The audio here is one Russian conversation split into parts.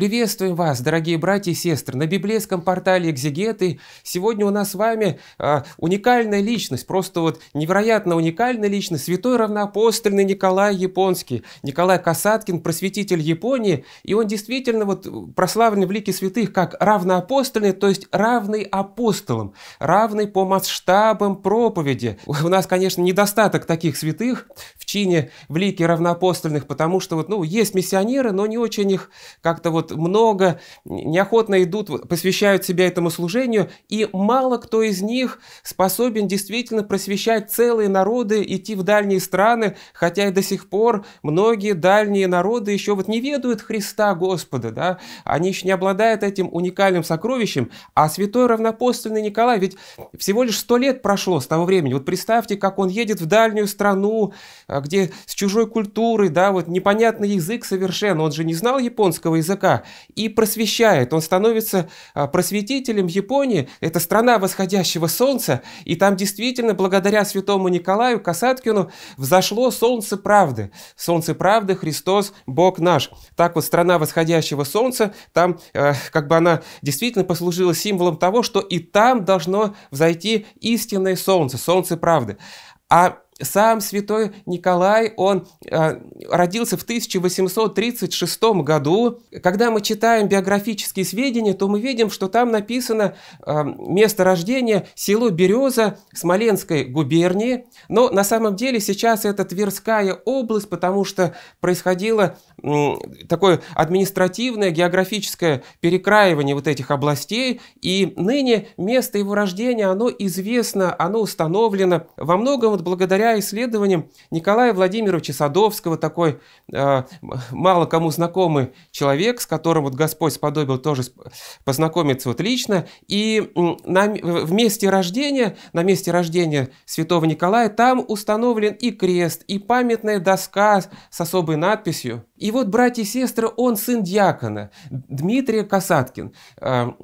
Приветствуем вас, дорогие братья и сестры, на библейском портале «Экзегеты». Сегодня у нас с вами э, уникальная личность, просто вот невероятно уникальная личность, святой равноапостольный Николай Японский, Николай Касаткин, просветитель Японии, и он действительно вот прославлен в лике святых как равноапостольный, то есть равный апостолам, равный по масштабам проповеди. У нас, конечно, недостаток таких святых в чине в лике равноапостольных, потому что вот, ну, есть миссионеры, но не очень их как-то вот много неохотно идут, посвящают себя этому служению, и мало кто из них способен действительно просвещать целые народы, идти в дальние страны, хотя и до сих пор многие дальние народы еще вот не ведают Христа Господа, да, они еще не обладают этим уникальным сокровищем, а святой равнопостольный Николай, ведь всего лишь сто лет прошло с того времени, вот представьте, как он едет в дальнюю страну, а, где с чужой культурой, да, вот непонятный язык совершенно, он же не знал японского языка, и просвещает. Он становится а, просветителем Японии. Это страна восходящего солнца, и там действительно благодаря святому Николаю Касаткину взошло солнце правды. Солнце правды Христос Бог наш. Так вот страна восходящего солнца, там э, как бы она действительно послужила символом того, что и там должно взойти истинное солнце, солнце правды. А сам святой Николай, он э, родился в 1836 году. Когда мы читаем биографические сведения, то мы видим, что там написано э, место рождения село Береза Смоленской губернии. Но на самом деле сейчас это Тверская область, потому что происходило такое административное, географическое перекраивание вот этих областей, и ныне место его рождения, оно известно, оно установлено во многом вот благодаря исследованиям Николая Владимировича Садовского, такой э, мало кому знакомый человек, с которым вот Господь сподобил тоже познакомиться вот лично, и на, в месте рождения, на месте рождения святого Николая там установлен и крест, и памятная доска с особой надписью – и вот, братья и сестры, он сын дьякона, Дмитрия Касаткин. А,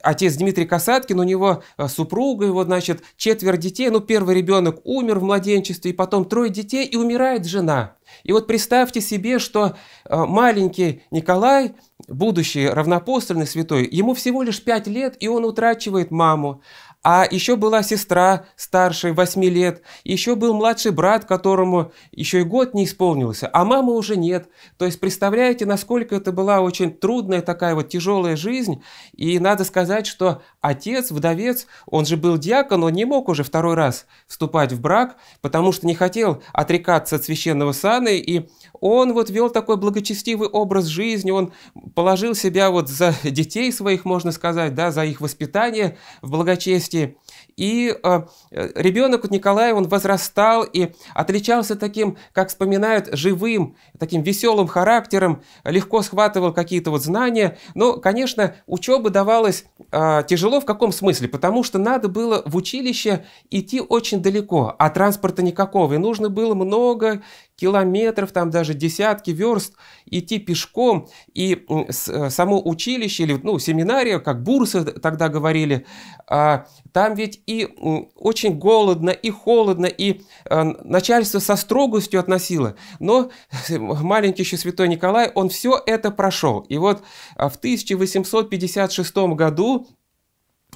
отец Дмитрий Касаткин, у него а, супруга, его, значит, четверо детей. Ну, первый ребенок умер в младенчестве, и потом трое детей, и умирает жена. И вот представьте себе, что а, маленький Николай, будущий равнопостольный святой, ему всего лишь пять лет, и он утрачивает маму. А еще была сестра старшая восьми лет, еще был младший брат, которому еще и год не исполнился, а мамы уже нет. То есть представляете, насколько это была очень трудная такая вот тяжелая жизнь. И надо сказать, что отец, вдовец, он же был диакон, он не мог уже второй раз вступать в брак, потому что не хотел отрекаться от священного сана, и он вот вел такой благочестивый образ жизни, он положил себя вот за детей своих, можно сказать, да, за их воспитание в благочестии. И э, э ребенок вот Николай, он возрастал и отличался таким, как вспоминают, живым, таким веселым характером, легко схватывал какие-то вот знания. Но, конечно, учеба давалась э, тяжело в каком смысле? Потому что надо было в училище идти очень далеко, а транспорта никакого. И нужно было много километров, там даже десятки верст идти пешком. И э, само училище или ну, семинария, как бурсы тогда говорили, а, там ведь и очень голодно, и холодно, и э, начальство со строгостью относило. Но маленький еще святой Николай, он все это прошел. И вот э, в 1856 году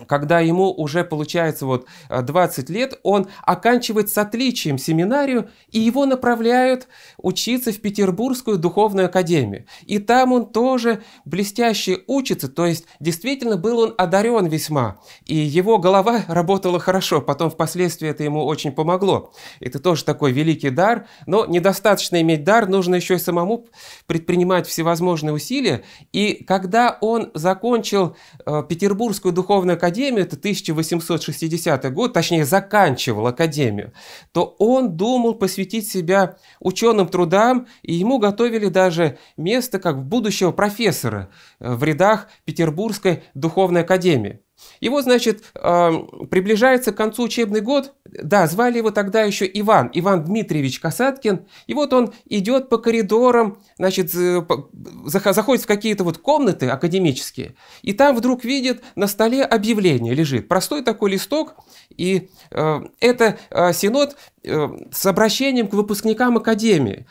когда ему уже получается вот 20 э, лет, он оканчивает с отличием семинарию, и его направляют учиться в Петербургскую духовную академию. И там он тоже блестяще учится, то есть действительно был он одарен весьма. И его голова работала хорошо, потом впоследствии это ему очень помогло. Это тоже такой великий дар, но недостаточно иметь дар, нужно еще и самому предпринимать всевозможные усилия. И когда он закончил э, Петербургскую духовную академию, это 1860 год, точнее заканчивал академию, то он думал посвятить себя ученым трудам, и ему готовили даже место как будущего профессора э, в рядах Петербургской духовной академии. Его, значит, приближается к концу учебный год. Да, звали его тогда еще Иван, Иван Дмитриевич Касаткин. И вот он идет по коридорам, значит, заходит в какие-то вот комнаты академические. И там вдруг видит, на столе объявление лежит. Простой такой листок. И э, это э, Синод э, с обращением к выпускникам Академии.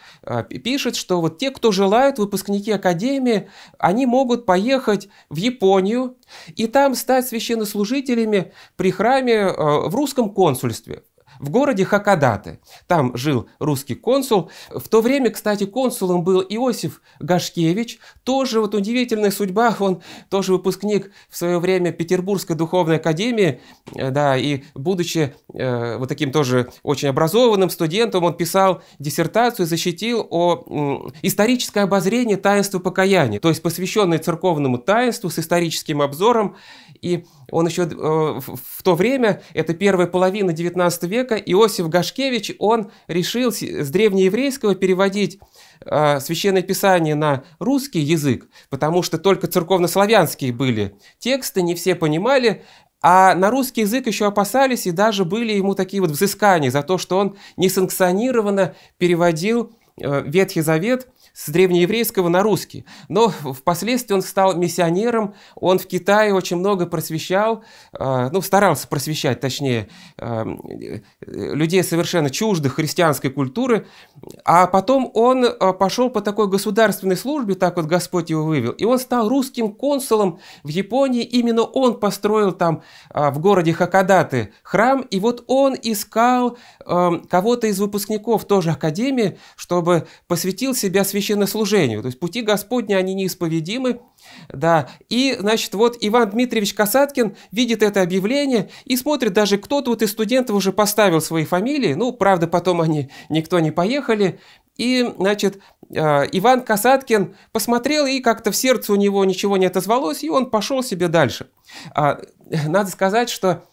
Пишет, что вот те, кто желают, выпускники Академии, они могут поехать в Японию, и там стать священнослужителями при храме э, в русском консульстве в городе Хакадате. Там жил русский консул. В то время, кстати, консулом был Иосиф Гашкевич. Тоже вот удивительная судьба. Он тоже выпускник в свое время Петербургской духовной академии. Э, да, и будучи э, вот таким тоже очень образованным студентом, он писал диссертацию, защитил о э, историческое обозрение таинства покаяния. То есть посвященное церковному таинству с историческим обзором. И он еще э, в то время, это первая половина 19 века, Иосиф Гашкевич, он решил с древнееврейского переводить э, Священное Писание на русский язык, потому что только церковнославянские были тексты, не все понимали, а на русский язык еще опасались, и даже были ему такие вот взыскания за то, что он несанкционированно переводил э, Ветхий Завет – с древнееврейского на русский. Но впоследствии он стал миссионером, он в Китае очень много просвещал, э, ну, старался просвещать, точнее, э, э, людей совершенно чуждых христианской культуры, а потом он пошел по такой государственной службе, так вот Господь его вывел, и он стал русским консулом в Японии, именно он построил там в городе Хакадаты храм, и вот он искал кого-то из выпускников тоже Академии, чтобы посвятил себя священникам посвящены служению. То есть пути Господни, они неисповедимы. Да. И, значит, вот Иван Дмитриевич Касаткин видит это объявление и смотрит, даже кто-то вот из студентов уже поставил свои фамилии. Ну, правда, потом они, никто не поехали. И, значит, э, Иван Касаткин посмотрел, и как-то в сердце у него ничего не отозвалось, и он пошел себе дальше. А, надо сказать, что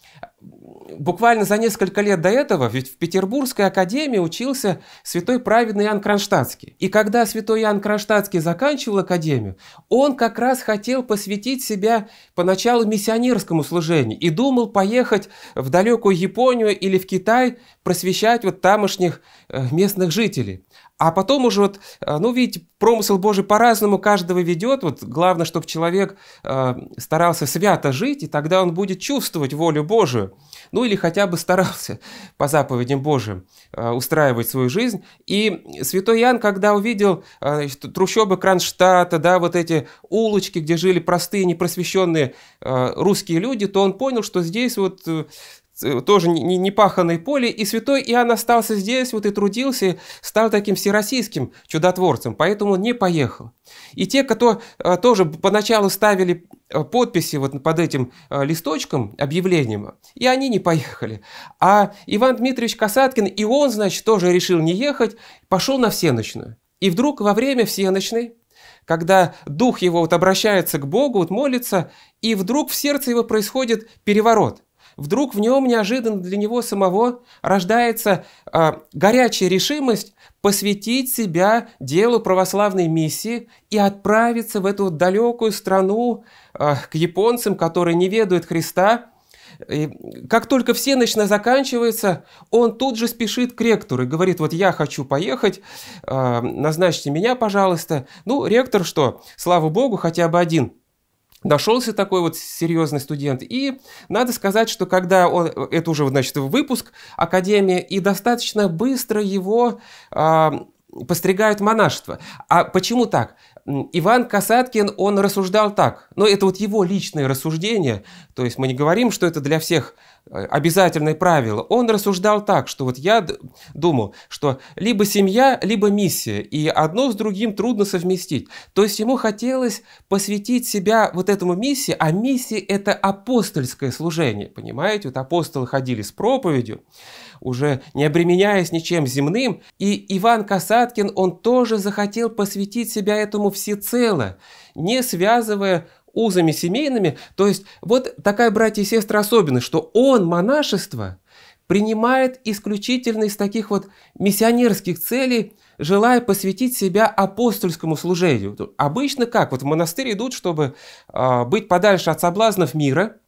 буквально за несколько лет до этого ведь в Петербургской академии учился святой праведный Иоанн Кронштадтский. И когда святой Иоанн Кронштадтский заканчивал академию, он как раз хотел посвятить себя поначалу миссионерскому служению и думал поехать в далекую Японию или в Китай просвещать вот тамошних э, местных жителей. А потом уже вот, э, ну, видите, промысел Божий по-разному каждого ведет. Вот главное, чтобы человек э, старался свято жить, и тогда он будет чувствовать волю Божию. Ну, или хотя бы старался по заповедям Божьим э, устраивать свою жизнь. И святой Иоанн, когда увидел э, трущобы Кронштадта, да, вот эти улочки, где жили простые, непросвещенные э, русские люди, то он понял, что здесь вот э, Э, тоже не, не, не паханное поле, и святой Иоанн остался здесь, вот и трудился, стал таким всероссийским чудотворцем, поэтому не поехал. И те, кто э, тоже поначалу ставили э, подписи вот под этим листочком, объявлением, и они не поехали. А Иван Дмитриевич Касаткин, и он, значит, тоже решил не ехать, пошел на всеночную. И вдруг во время всеночной когда дух его вот обращается к Богу, вот молится, и вдруг в сердце его происходит переворот вдруг в нем неожиданно для него самого рождается э, горячая решимость посвятить себя делу православной миссии и отправиться в эту далекую страну э, к японцам, которые не ведают Христа. И как только все всеночная заканчивается, он тут же спешит к ректору и говорит, вот я хочу поехать, э, назначьте меня, пожалуйста. Ну, ректор что, слава богу, хотя бы один – Нашелся такой вот серьезный студент. И надо сказать, что когда он, это уже, значит, выпуск Академии, и достаточно быстро его э, постригают монашество. А почему так? Иван Касаткин, он рассуждал так. Но ну, это вот его личное рассуждение. То есть мы не говорим, что это для всех обязательное правило. Он рассуждал так, что вот я думал, что либо семья, либо миссия, и одно с другим трудно совместить. То есть ему хотелось посвятить себя вот этому миссии, а миссия – это апостольское служение, понимаете? Вот апостолы ходили с проповедью, уже не обременяясь ничем земным, и Иван Касаткин, он тоже захотел посвятить себя этому всецело, не связывая узами семейными. То есть вот такая, братья и сестры, особенность, что он монашество принимает исключительно из таких вот миссионерских целей, желая посвятить себя апостольскому служению. Обычно как? Вот в монастырь идут, чтобы э, быть подальше от соблазнов мира –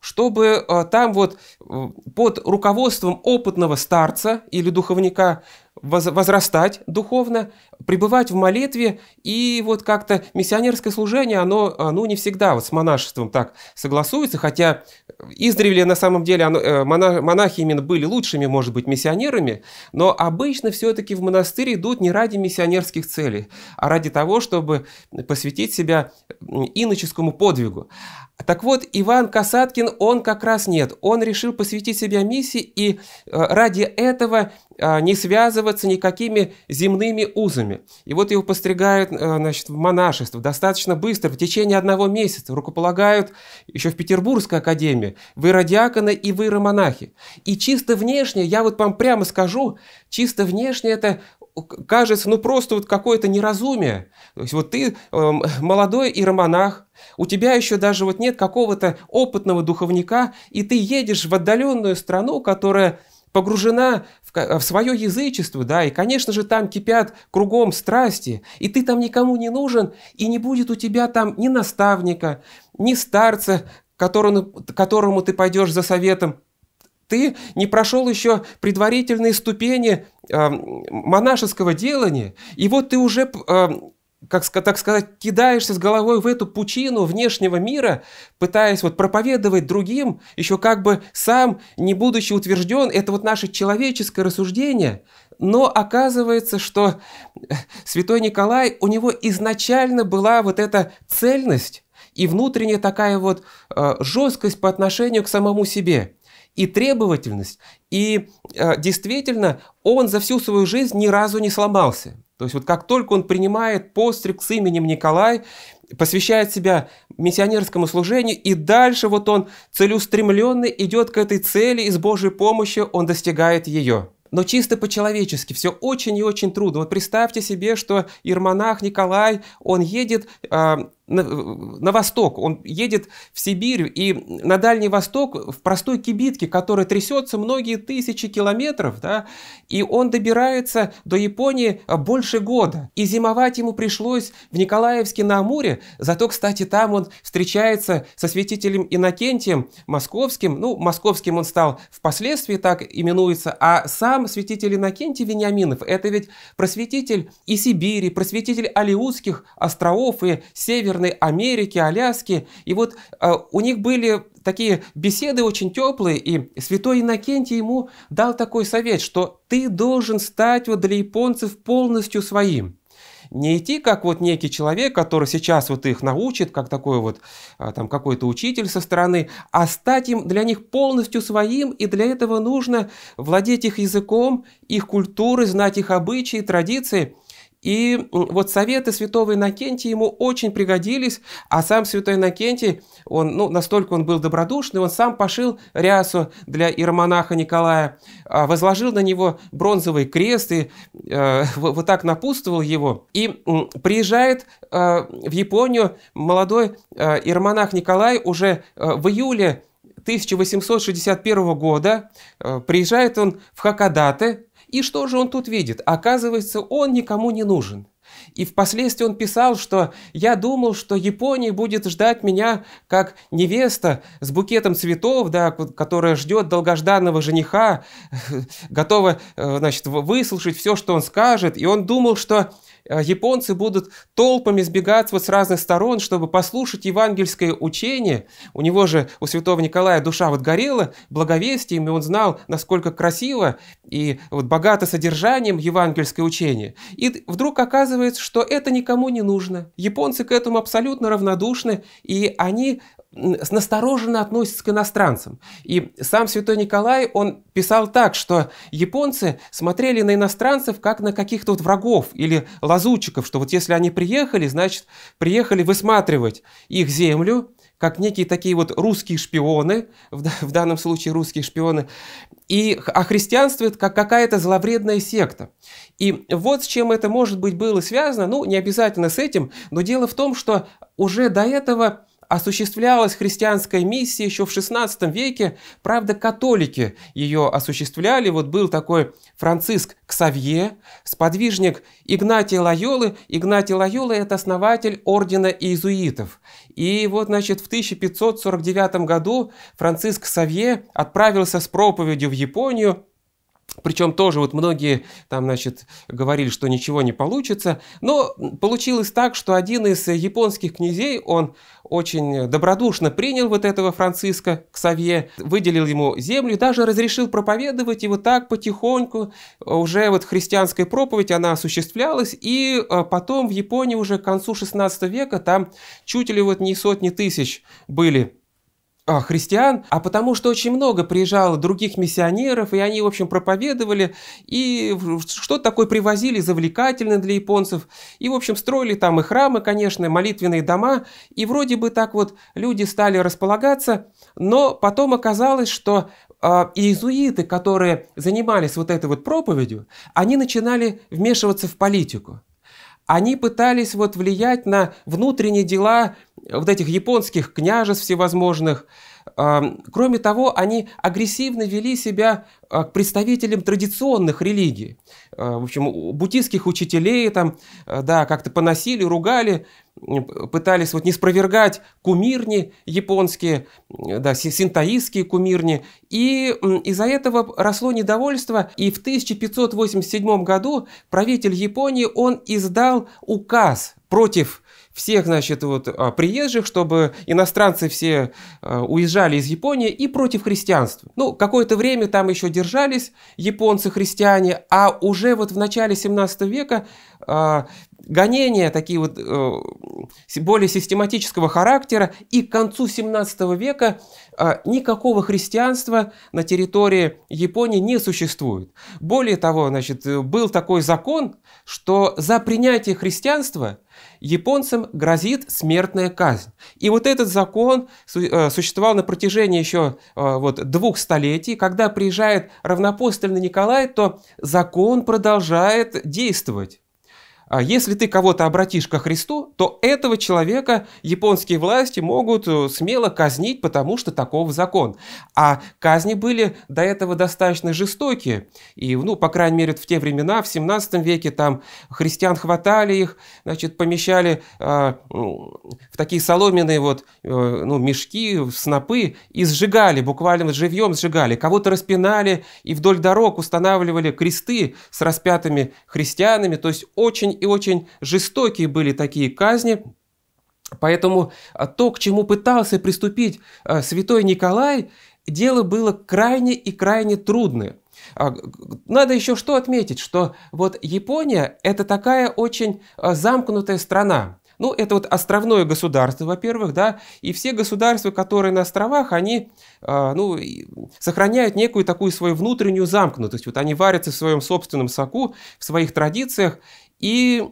чтобы э, там вот э, под руководством опытного старца или духовника возрастать духовно, пребывать в молитве, и вот как-то миссионерское служение, оно э, ну, не всегда вот с монашеством так согласуется, хотя издревле на самом деле оно, монах, монахи именно были лучшими, может быть, миссионерами, но обычно все-таки в монастырь идут не ради миссионерских целей, а ради того, чтобы посвятить себя иноческому подвигу. Так вот, Иван Касаткин, он как раз нет. Он решил посвятить себя миссии и э, ради этого э, не связываться никакими земными узами. И вот его постригают э, значит, в монашество достаточно быстро, в течение одного месяца. Рукополагают еще в Петербургской академии. Вы радиаконы и вы монахи. И чисто внешне, я вот вам прямо скажу, чисто внешне это кажется, ну просто вот какое-то неразумие. То есть вот ты э, молодой иеромонах, у тебя еще даже вот нет какого-то опытного духовника, и ты едешь в отдаленную страну, которая погружена в, в свое язычество, да, и, конечно же, там кипят кругом страсти, и ты там никому не нужен, и не будет у тебя там ни наставника, ни старца, которому, которому ты пойдешь за советом, ты не прошел еще предварительные ступени э, монашеского делания, и вот ты уже, э, как, так сказать, кидаешься с головой в эту пучину внешнего мира, пытаясь вот проповедовать другим, еще как бы сам, не будучи утвержден, это вот наше человеческое рассуждение, но оказывается, что э, святой Николай, у него изначально была вот эта цельность, и внутренняя такая вот э, жесткость по отношению к самому себе и требовательность. И э, действительно, он за всю свою жизнь ни разу не сломался. То есть вот как только он принимает постриг с именем Николай, посвящает себя миссионерскому служению, и дальше вот он целеустремленно идет к этой цели, и с Божьей помощью он достигает ее. Но чисто по-человечески все очень и очень трудно. Вот представьте себе, что ирмонах Николай, он едет э, на, на восток, он едет в Сибирь и на Дальний Восток в простой кибитке, которая трясется многие тысячи километров, да, и он добирается до Японии больше года. И зимовать ему пришлось в Николаевске на Амуре, зато, кстати, там он встречается со святителем Иннокентием Московским, ну, Московским он стал впоследствии, так именуется, а сам святитель Иннокентий Вениаминов, это ведь просветитель и Сибири, просветитель Алиутских островов и север Северной Америки, Аляски. И вот э, у них были такие беседы очень теплые, и святой Иннокентий ему дал такой совет, что ты должен стать вот для японцев полностью своим. Не идти как вот некий человек, который сейчас вот их научит, как такой вот э, там какой-то учитель со стороны, а стать им для них полностью своим, и для этого нужно владеть их языком, их культурой, знать их обычаи, традиции – и вот советы святого Иннокентия ему очень пригодились, а сам святой Иннокентий, он, ну, настолько он был добродушный, он сам пошил рясу для иеромонаха Николая, а, возложил на него бронзовый крест и э, вот так напутствовал его. И э, приезжает э, в Японию молодой э, иеромонах Николай уже э, в июле 1861 года. Э, приезжает он в Хакадате, и что же он тут видит? Оказывается, он никому не нужен. И впоследствии он писал, что «я думал, что Япония будет ждать меня как невеста с букетом цветов, да, которая ждет долгожданного жениха, готова э, значит, выслушать все, что он скажет». И он думал, что а японцы будут толпами сбегаться вот с разных сторон, чтобы послушать евангельское учение. У него же, у святого Николая, душа вот горела благовестием, и он знал, насколько красиво и вот богато содержанием евангельское учение. И вдруг оказывается, что это никому не нужно. Японцы к этому абсолютно равнодушны, и они настороженно относится к иностранцам. И сам святой Николай, он писал так, что японцы смотрели на иностранцев как на каких-то вот врагов или лазутчиков, что вот если они приехали, значит, приехали высматривать их землю, как некие такие вот русские шпионы, в, данном случае русские шпионы, и, а христианство это как какая-то зловредная секта. И вот с чем это, может быть, было связано, ну, не обязательно с этим, но дело в том, что уже до этого осуществлялась христианская миссия еще в XVI веке. Правда, католики ее осуществляли. Вот был такой Франциск Ксавье, сподвижник Игнатия Лайолы. Игнатий Лайола – это основатель ордена иезуитов. И вот, значит, в 1549 году Франциск Ксавье отправился с проповедью в Японию, причем тоже вот многие там, значит, говорили, что ничего не получится. Но получилось так, что один из японских князей, он очень добродушно принял вот этого Франциска к Ксавье, выделил ему землю, даже разрешил проповедовать, и вот так потихоньку уже вот христианская проповедь, она осуществлялась, и э, потом в Японии уже к концу 16 века там чуть ли вот не сотни тысяч были а, христиан, а потому что очень много приезжало других миссионеров, и они, в общем, проповедовали, и что-то такое привозили завлекательное для японцев, и, в общем, строили там и храмы, конечно, молитвенные дома, и вроде бы так вот люди стали располагаться, но потом оказалось, что а, иезуиты, которые занимались вот этой вот проповедью, они начинали вмешиваться в политику. Они пытались вот влиять на внутренние дела вот этих японских княжеств всевозможных. Кроме того, они агрессивно вели себя а, к представителям традиционных религий. А, в общем, буддийских учителей там, а, да, как-то поносили, ругали, пытались вот не спровергать кумирни японские, да, синтаистские кумирни. И из-за этого росло недовольство, и в 1587 году правитель Японии, он издал указ против всех, значит, вот а, приезжих, чтобы иностранцы все а, уезжали из Японии и против христианства. Ну, какое-то время там еще держались японцы-христиане, а уже вот в начале 17 века а, гонения такие вот э, более систематического характера, и к концу 17 века э, никакого христианства на территории Японии не существует. Более того, значит, э, был такой закон, что за принятие христианства японцам грозит смертная казнь. И вот этот закон э, существовал на протяжении еще э, вот, двух столетий. Когда приезжает равнопостольный Николай, то закон продолжает действовать. А если ты кого-то обратишь ко Христу, то этого человека японские власти могут э, смело казнить, потому что таков закон. А казни были до этого достаточно жестокие. И, ну, по крайней мере, в те времена, в 17 веке, там христиан хватали их, значит, помещали э, ну, в такие соломенные вот, э, ну, мешки, снопы и сжигали, буквально живьем сжигали. Кого-то распинали и вдоль дорог устанавливали кресты с распятыми христианами. То есть очень и очень жестокие были такие казни, Поэтому а, то, к чему пытался приступить а, святой Николай, дело было крайне и крайне трудное. А, надо еще что отметить, что вот Япония – это такая очень замкнутая страна. Ну, это вот островное государство, во-первых, да, и все государства, которые на островах, они, ну, сохраняют некую такую свою внутреннюю замкнутость. Вот они варятся в своем собственном соку, в своих традициях, и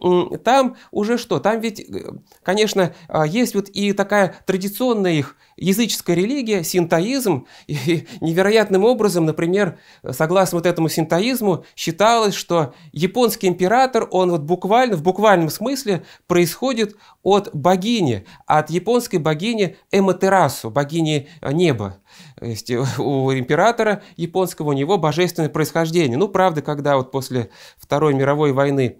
там уже что? Там ведь, э, конечно, а, есть вот и такая традиционная их языческая религия, синтоизм. И невероятным образом, например, согласно вот этому синтоизму, считалось, что японский император, он вот буквально, в буквальном смысле происходит от богини, от японской богини Эмотерасу, богини э, неба. То есть у императора японского, у него божественное происхождение. Ну, правда, когда вот после Второй мировой войны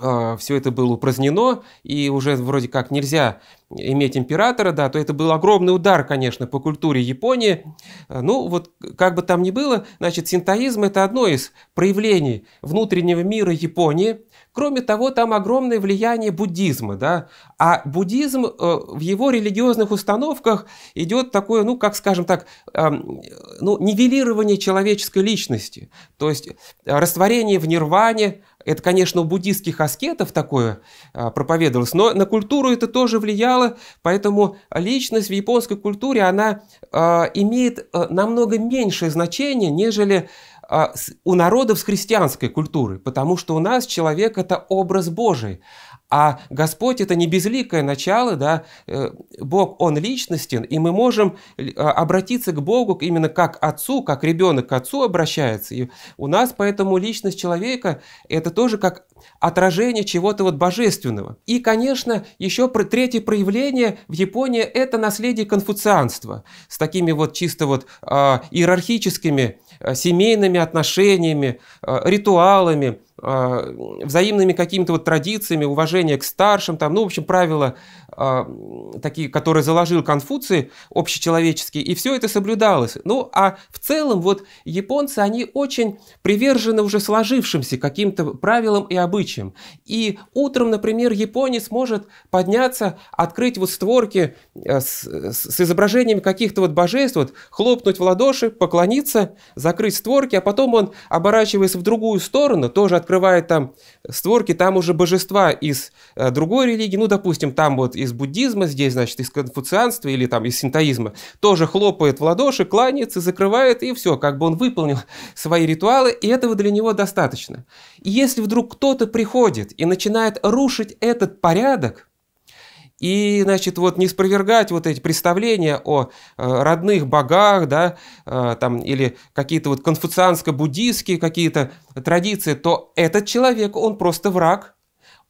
а, все это было упразднено, и уже вроде как нельзя иметь императора, да, то это был огромный удар, конечно, по культуре Японии. А, ну, вот как бы там ни было, значит, синтоизм – это одно из проявлений внутреннего мира Японии. Кроме того, там огромное влияние буддизма, да, а буддизм э, в его религиозных установках идет такое, ну, как скажем так, ну, нивелирование человеческой личности, то есть э, растворение в нирване, это, конечно, у буддийских аскетов такое а, проповедовалось, но на культуру это тоже влияло, поэтому личность в японской культуре, она а, имеет а, намного меньшее значение, нежели у народов с христианской культуры, потому что у нас человек – это образ Божий, а Господь – это не безликое начало, да? Э, Бог, Он личностен, и мы можем э, обратиться к Богу именно как отцу, как ребенок к отцу обращается. И у нас поэтому личность человека – это тоже как отражение чего-то вот божественного. И, конечно, еще третье проявление в Японии – это наследие конфуцианства с такими вот чисто вот а, иерархическими э, семейными отношениями, ритуалами – а, взаимными какими-то вот традициями, уважение к старшим, там, ну, в общем, правила а, такие, которые заложил Конфуций, общечеловеческие, и все это соблюдалось. Ну, а в целом вот японцы, они очень привержены уже сложившимся каким-то правилам и обычаям. И утром, например, японец может подняться, открыть вот створки э, с, с изображениями каких-то вот божеств, вот, хлопнуть в ладоши, поклониться, закрыть створки, а потом он, оборачиваясь в другую сторону, тоже открыть открывает там створки, там уже божества из э, другой религии, ну, допустим, там вот из буддизма, здесь, значит, из конфуцианства или там из синтоизма, тоже хлопает в ладоши, кланяется, закрывает, и все, как бы он выполнил свои ритуалы, и этого для него достаточно. И если вдруг кто-то приходит и начинает рушить этот порядок, и, значит, вот не спровергать вот эти представления о э, родных богах, да, э, там, или какие-то вот конфуцианско-буддийские какие-то традиции, то этот человек, он просто враг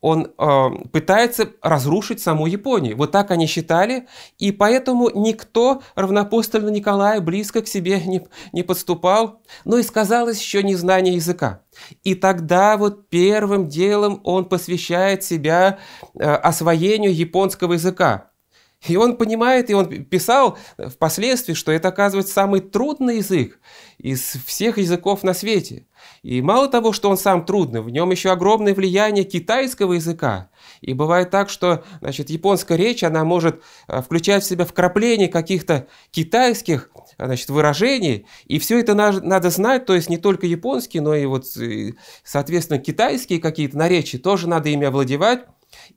он э, пытается разрушить саму Японию. Вот так они считали, и поэтому никто равнопостально Николая близко к себе не, не подступал. Ну и сказалось еще незнание языка. И тогда вот первым делом он посвящает себя э, освоению японского языка. И он понимает, и он писал впоследствии, что это, оказывается, самый трудный язык из всех языков на свете. И мало того, что он сам трудный, в нем еще огромное влияние китайского языка. И бывает так, что значит, японская речь, она может э, включать в себя вкрапление каких-то китайских значит, выражений. И все это надо знать, то есть не только японский, но и, вот, э, соответственно, китайские какие-то наречия тоже надо ими овладевать.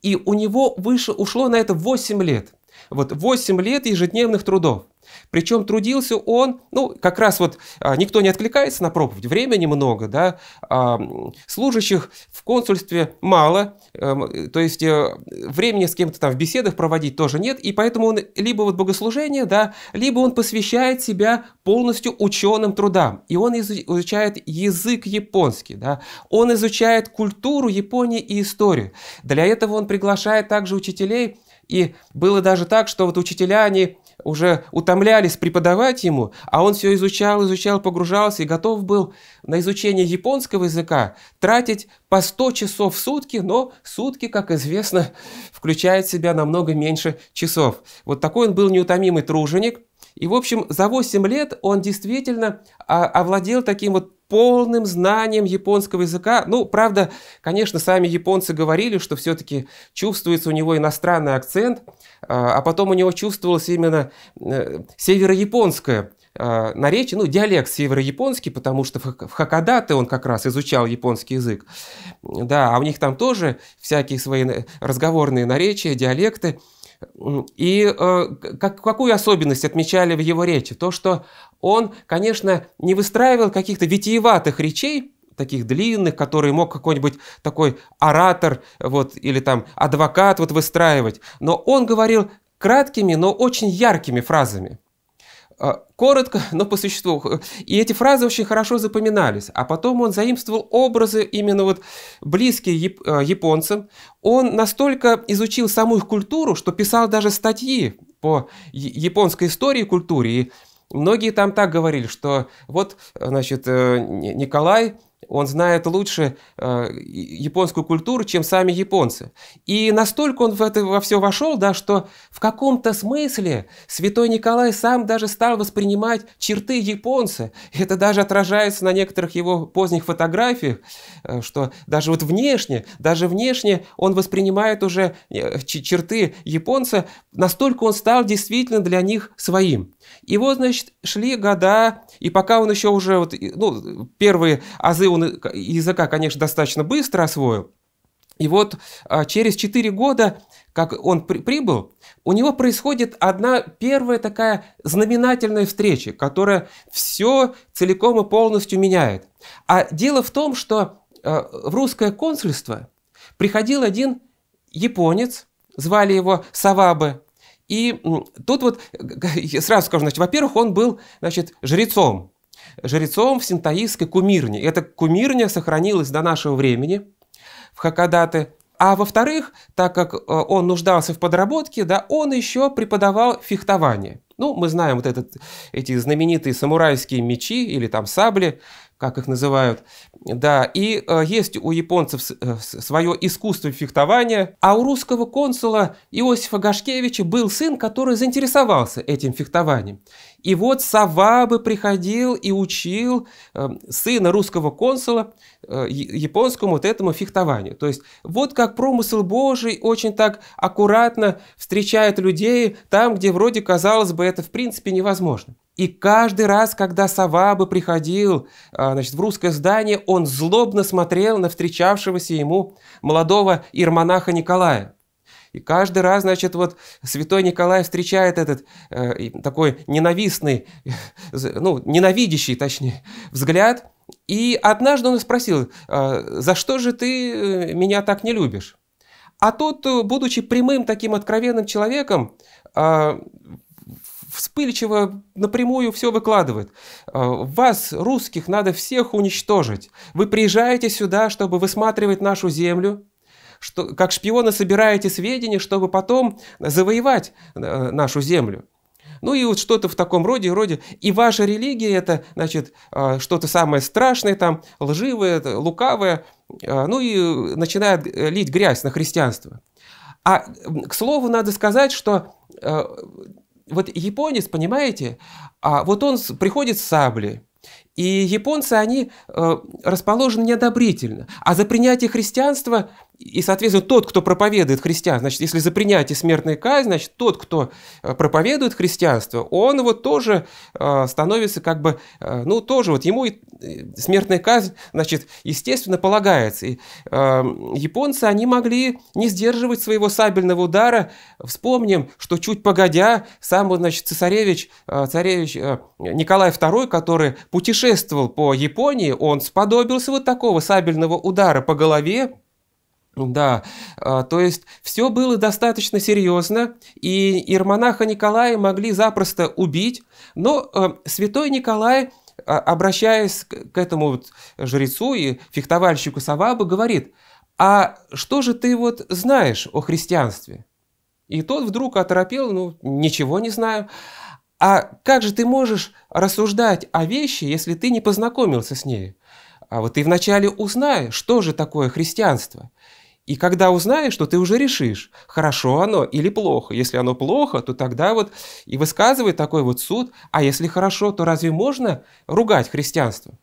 И у него выше ушло на это 8 лет – вот 8 лет ежедневных трудов. Причем трудился он, ну, как раз вот а, никто не откликается на проповедь, времени много, да, а, служащих в консульстве мало, эм, то есть э, времени с кем-то там в беседах проводить тоже нет, и поэтому он либо вот богослужение, да, либо он посвящает себя полностью ученым трудам, и он изучает язык японский, да, он изучает культуру Японии и историю. Для этого он приглашает также учителей, и было даже так, что вот учителя, они уже утомлялись преподавать ему, а он все изучал, изучал, погружался и готов был на изучение японского языка тратить по 100 часов в сутки, но сутки, как известно, включает в себя намного меньше часов. Вот такой он был неутомимый труженик. И, в общем, за 8 лет он действительно а, овладел таким вот полным знанием японского языка. Ну, правда, конечно, сами японцы говорили, что все-таки чувствуется у него иностранный акцент, а, а потом у него чувствовалось именно э, северояпонское а, наречие, ну, диалект северояпонский, потому что в Хакадате он как раз изучал японский язык. Да, а у них там тоже всякие свои э, разговорные наречия, диалекты. И э, как, какую особенность отмечали в его речи? То, что он, конечно, не выстраивал каких-то витиеватых речей, таких длинных, которые мог какой-нибудь такой оратор вот, или там адвокат вот выстраивать. Но он говорил краткими, но очень яркими фразами. Э, коротко, но по существу. И эти фразы очень хорошо запоминались. А потом он заимствовал образы именно вот близкие э, японцам. Он настолько изучил саму их культуру, что писал даже статьи по японской истории и культуре. И многие там так говорили, что вот, э, значит, Николай он знает лучше э, японскую культуру, чем сами японцы. И настолько он в это во все вошел, да, что в каком-то смысле святой Николай сам даже стал воспринимать черты японца. Это даже отражается на некоторых его поздних фотографиях, э, что даже вот внешне, даже внешне он воспринимает уже э, черты японца, настолько он стал действительно для них своим. И вот, значит, шли года, и пока он еще уже, вот, ну, первые азы он языка, конечно, достаточно быстро освоил. И вот а, через 4 года, как он при прибыл, у него происходит одна первая такая знаменательная встреча, которая все целиком и полностью меняет. А дело в том, что а, в русское консульство приходил один японец, звали его Савабе, и тут вот сразу скажу, значит, во-первых, он был, значит, жрецом, жрецом в синтаистской кумирне. Эта кумирня сохранилась до нашего времени в Хакадате. А во-вторых, так как э, он нуждался в подработке, да, он еще преподавал фехтование. Ну, мы знаем вот этот, эти знаменитые самурайские мечи или там сабли, как их называют. Да, и э, есть у японцев э, свое искусство фехтования, а у русского консула Иосифа Гашкевича был сын, который заинтересовался этим фехтованием. И вот Савабы приходил и учил э, сына русского консула Э, японскому вот этому фехтованию. То есть вот как промысел Божий очень так аккуратно встречает людей там, где вроде, казалось бы, это в принципе невозможно. И каждый раз, когда Саваба приходил э, значит, в русское здание, он злобно смотрел на встречавшегося ему молодого ирмонаха Николая. И каждый раз, значит, вот святой Николай встречает этот э, такой ненавистный, ну, ненавидящий, точнее, взгляд – и однажды он спросил, «А, за что же ты э, меня так не любишь? А тот, э, будучи прямым таким откровенным человеком, а, вспыльчиво напрямую все выкладывает. «А, вас, русских, надо всех уничтожить. Вы приезжаете сюда, чтобы высматривать нашу землю, что, как шпионы собираете сведения, чтобы потом завоевать э, нашу землю. Ну и вот что-то в таком роде, роде. И ваша религия это, значит, а, что-то самое страшное, там, лживое, лукавое, а, ну и начинает лить грязь на христианство. А к слову, надо сказать, что а, вот японец, понимаете, вот он приходит с саблей, и японцы, они э, расположены неодобрительно. А за принятие христианства, и, соответственно, тот, кто проповедует христианство, значит, если за принятие смертной казни, значит, тот, кто э, проповедует христианство, он вот тоже э, становится как бы, э, ну, тоже вот ему э, смертная казнь, значит, естественно, полагается. И, э, японцы, они могли не сдерживать своего сабельного удара. Вспомним, что чуть погодя, сам, значит, цесаревич, э, царевич э, Николай II, который путешествовал путешествовал по Японии, он сподобился вот такого сабельного удара по голове, да, а, то есть все было достаточно серьезно, и ирмонаха Николая могли запросто убить, но э, святой Николай, а, обращаясь к этому вот жрецу и фехтовальщику Савабу, говорит, а что же ты вот знаешь о христианстве? И тот вдруг оторопел, ну, ничего не знаю. А как же ты можешь рассуждать о вещи, если ты не познакомился с ней? А вот ты вначале узнаешь, что же такое христианство. И когда узнаешь, что ты уже решишь, хорошо оно или плохо. Если оно плохо, то тогда вот и высказывает такой вот суд, а если хорошо, то разве можно ругать христианство?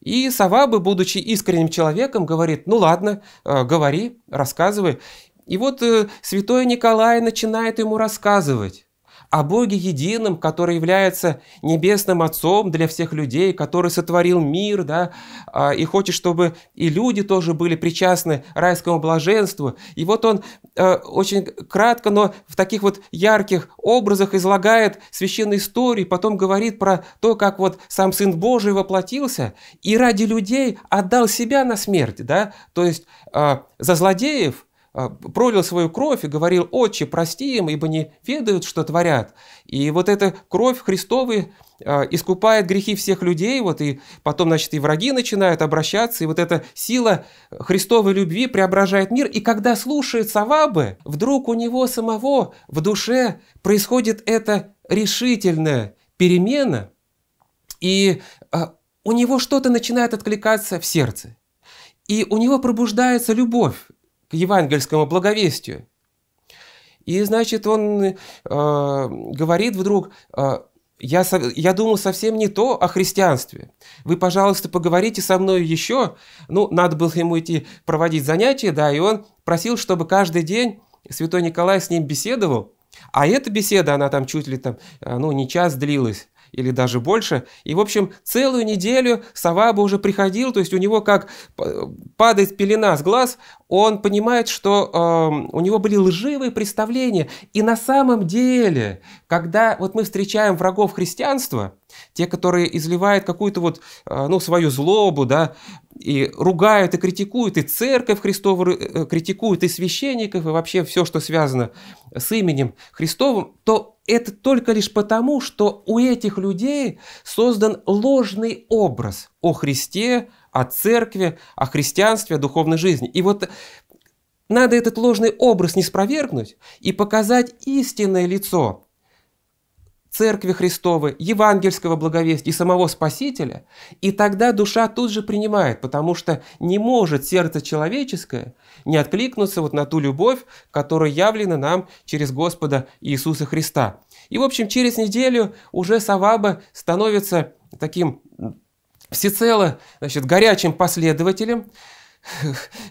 И Савабы, будучи искренним человеком, говорит, ну ладно, э, говори, рассказывай. И вот э, святой Николай начинает ему рассказывать о Боге едином, который является небесным Отцом для всех людей, который сотворил мир, да, а, и хочет, чтобы и люди тоже были причастны райскому блаженству. И вот он э, очень кратко, но в таких вот ярких образах излагает священную историю, потом говорит про то, как вот сам Сын Божий воплотился и ради людей отдал себя на смерть, да, то есть э, за злодеев – а, пролил свою кровь и говорил, «Отче, прости им, ибо не ведают, что творят». И вот эта кровь Христовой а, искупает грехи всех людей, вот и потом, значит, и враги начинают обращаться, и вот эта сила Христовой любви преображает мир. И когда слушает Савабы, вдруг у него самого в душе происходит эта решительная перемена, и а, у него что-то начинает откликаться в сердце. И у него пробуждается любовь к евангельскому благовестию. И, значит, он э, говорит вдруг, э, я, я думал совсем не то о христианстве. Вы, пожалуйста, поговорите со мной еще. Ну, надо было ему идти проводить занятия, да, и он просил, чтобы каждый день святой Николай с ним беседовал. А эта беседа, она там чуть ли там, э, ну, не час длилась или даже больше. И, в общем, целую неделю Саваба уже приходил, то есть у него как э, падает пелена с глаз, он понимает, что э, у него были лживые представления. И на самом деле, когда вот мы встречаем врагов христианства, те, которые изливают какую-то вот, э, ну, свою злобу, да, и ругают, и критикуют, и церковь Христову э, критикуют, и священников, и вообще все, что связано с именем Христовым, то это только лишь потому, что у этих людей создан ложный образ о Христе, о церкви, о христианстве, о духовной жизни. И вот надо этот ложный образ не спровергнуть и показать истинное лицо Церкви Христовой, Евангельского благовестия и самого Спасителя, и тогда душа тут же принимает, потому что не может сердце человеческое не откликнуться вот на ту любовь, которая явлена нам через Господа Иисуса Христа. И, в общем, через неделю уже Саваба становится таким всецело значит, горячим последователем,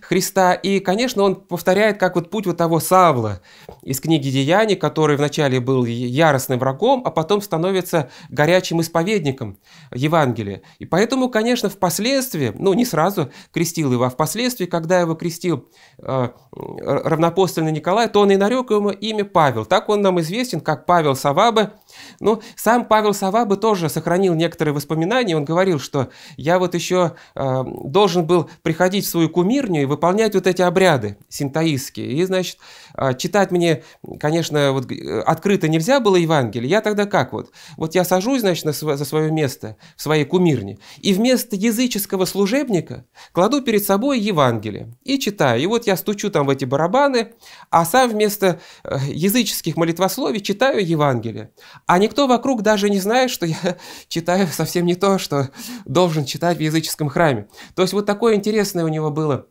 Христа. И, конечно, он повторяет, как вот путь вот того Савла из книги «Деяний», который вначале был яростным врагом, а потом становится горячим исповедником Евангелия. И поэтому, конечно, впоследствии, ну, не сразу крестил его, а впоследствии, когда его крестил э, равнопостольный Николай, то он и нарек ему имя Павел. Так он нам известен, как Павел Саваба – ну, сам Павел Савабы тоже сохранил некоторые воспоминания. Он говорил, что я вот еще э, должен был приходить в свою кумирню и выполнять вот эти обряды синтаистские. И, значит, э, читать мне, конечно, вот, э, открыто нельзя было Евангелие. Я тогда как вот? Вот я сажусь, значит, на св- за свое место в своей кумирне, и вместо языческого служебника кладу перед собой Евангелие и читаю. И вот я стучу там в эти барабаны, а сам вместо э, языческих молитвословий читаю Евангелие. А никто вокруг даже не знает, что я читаю совсем не то, что должен читать в языческом храме. То есть вот такое интересное у него было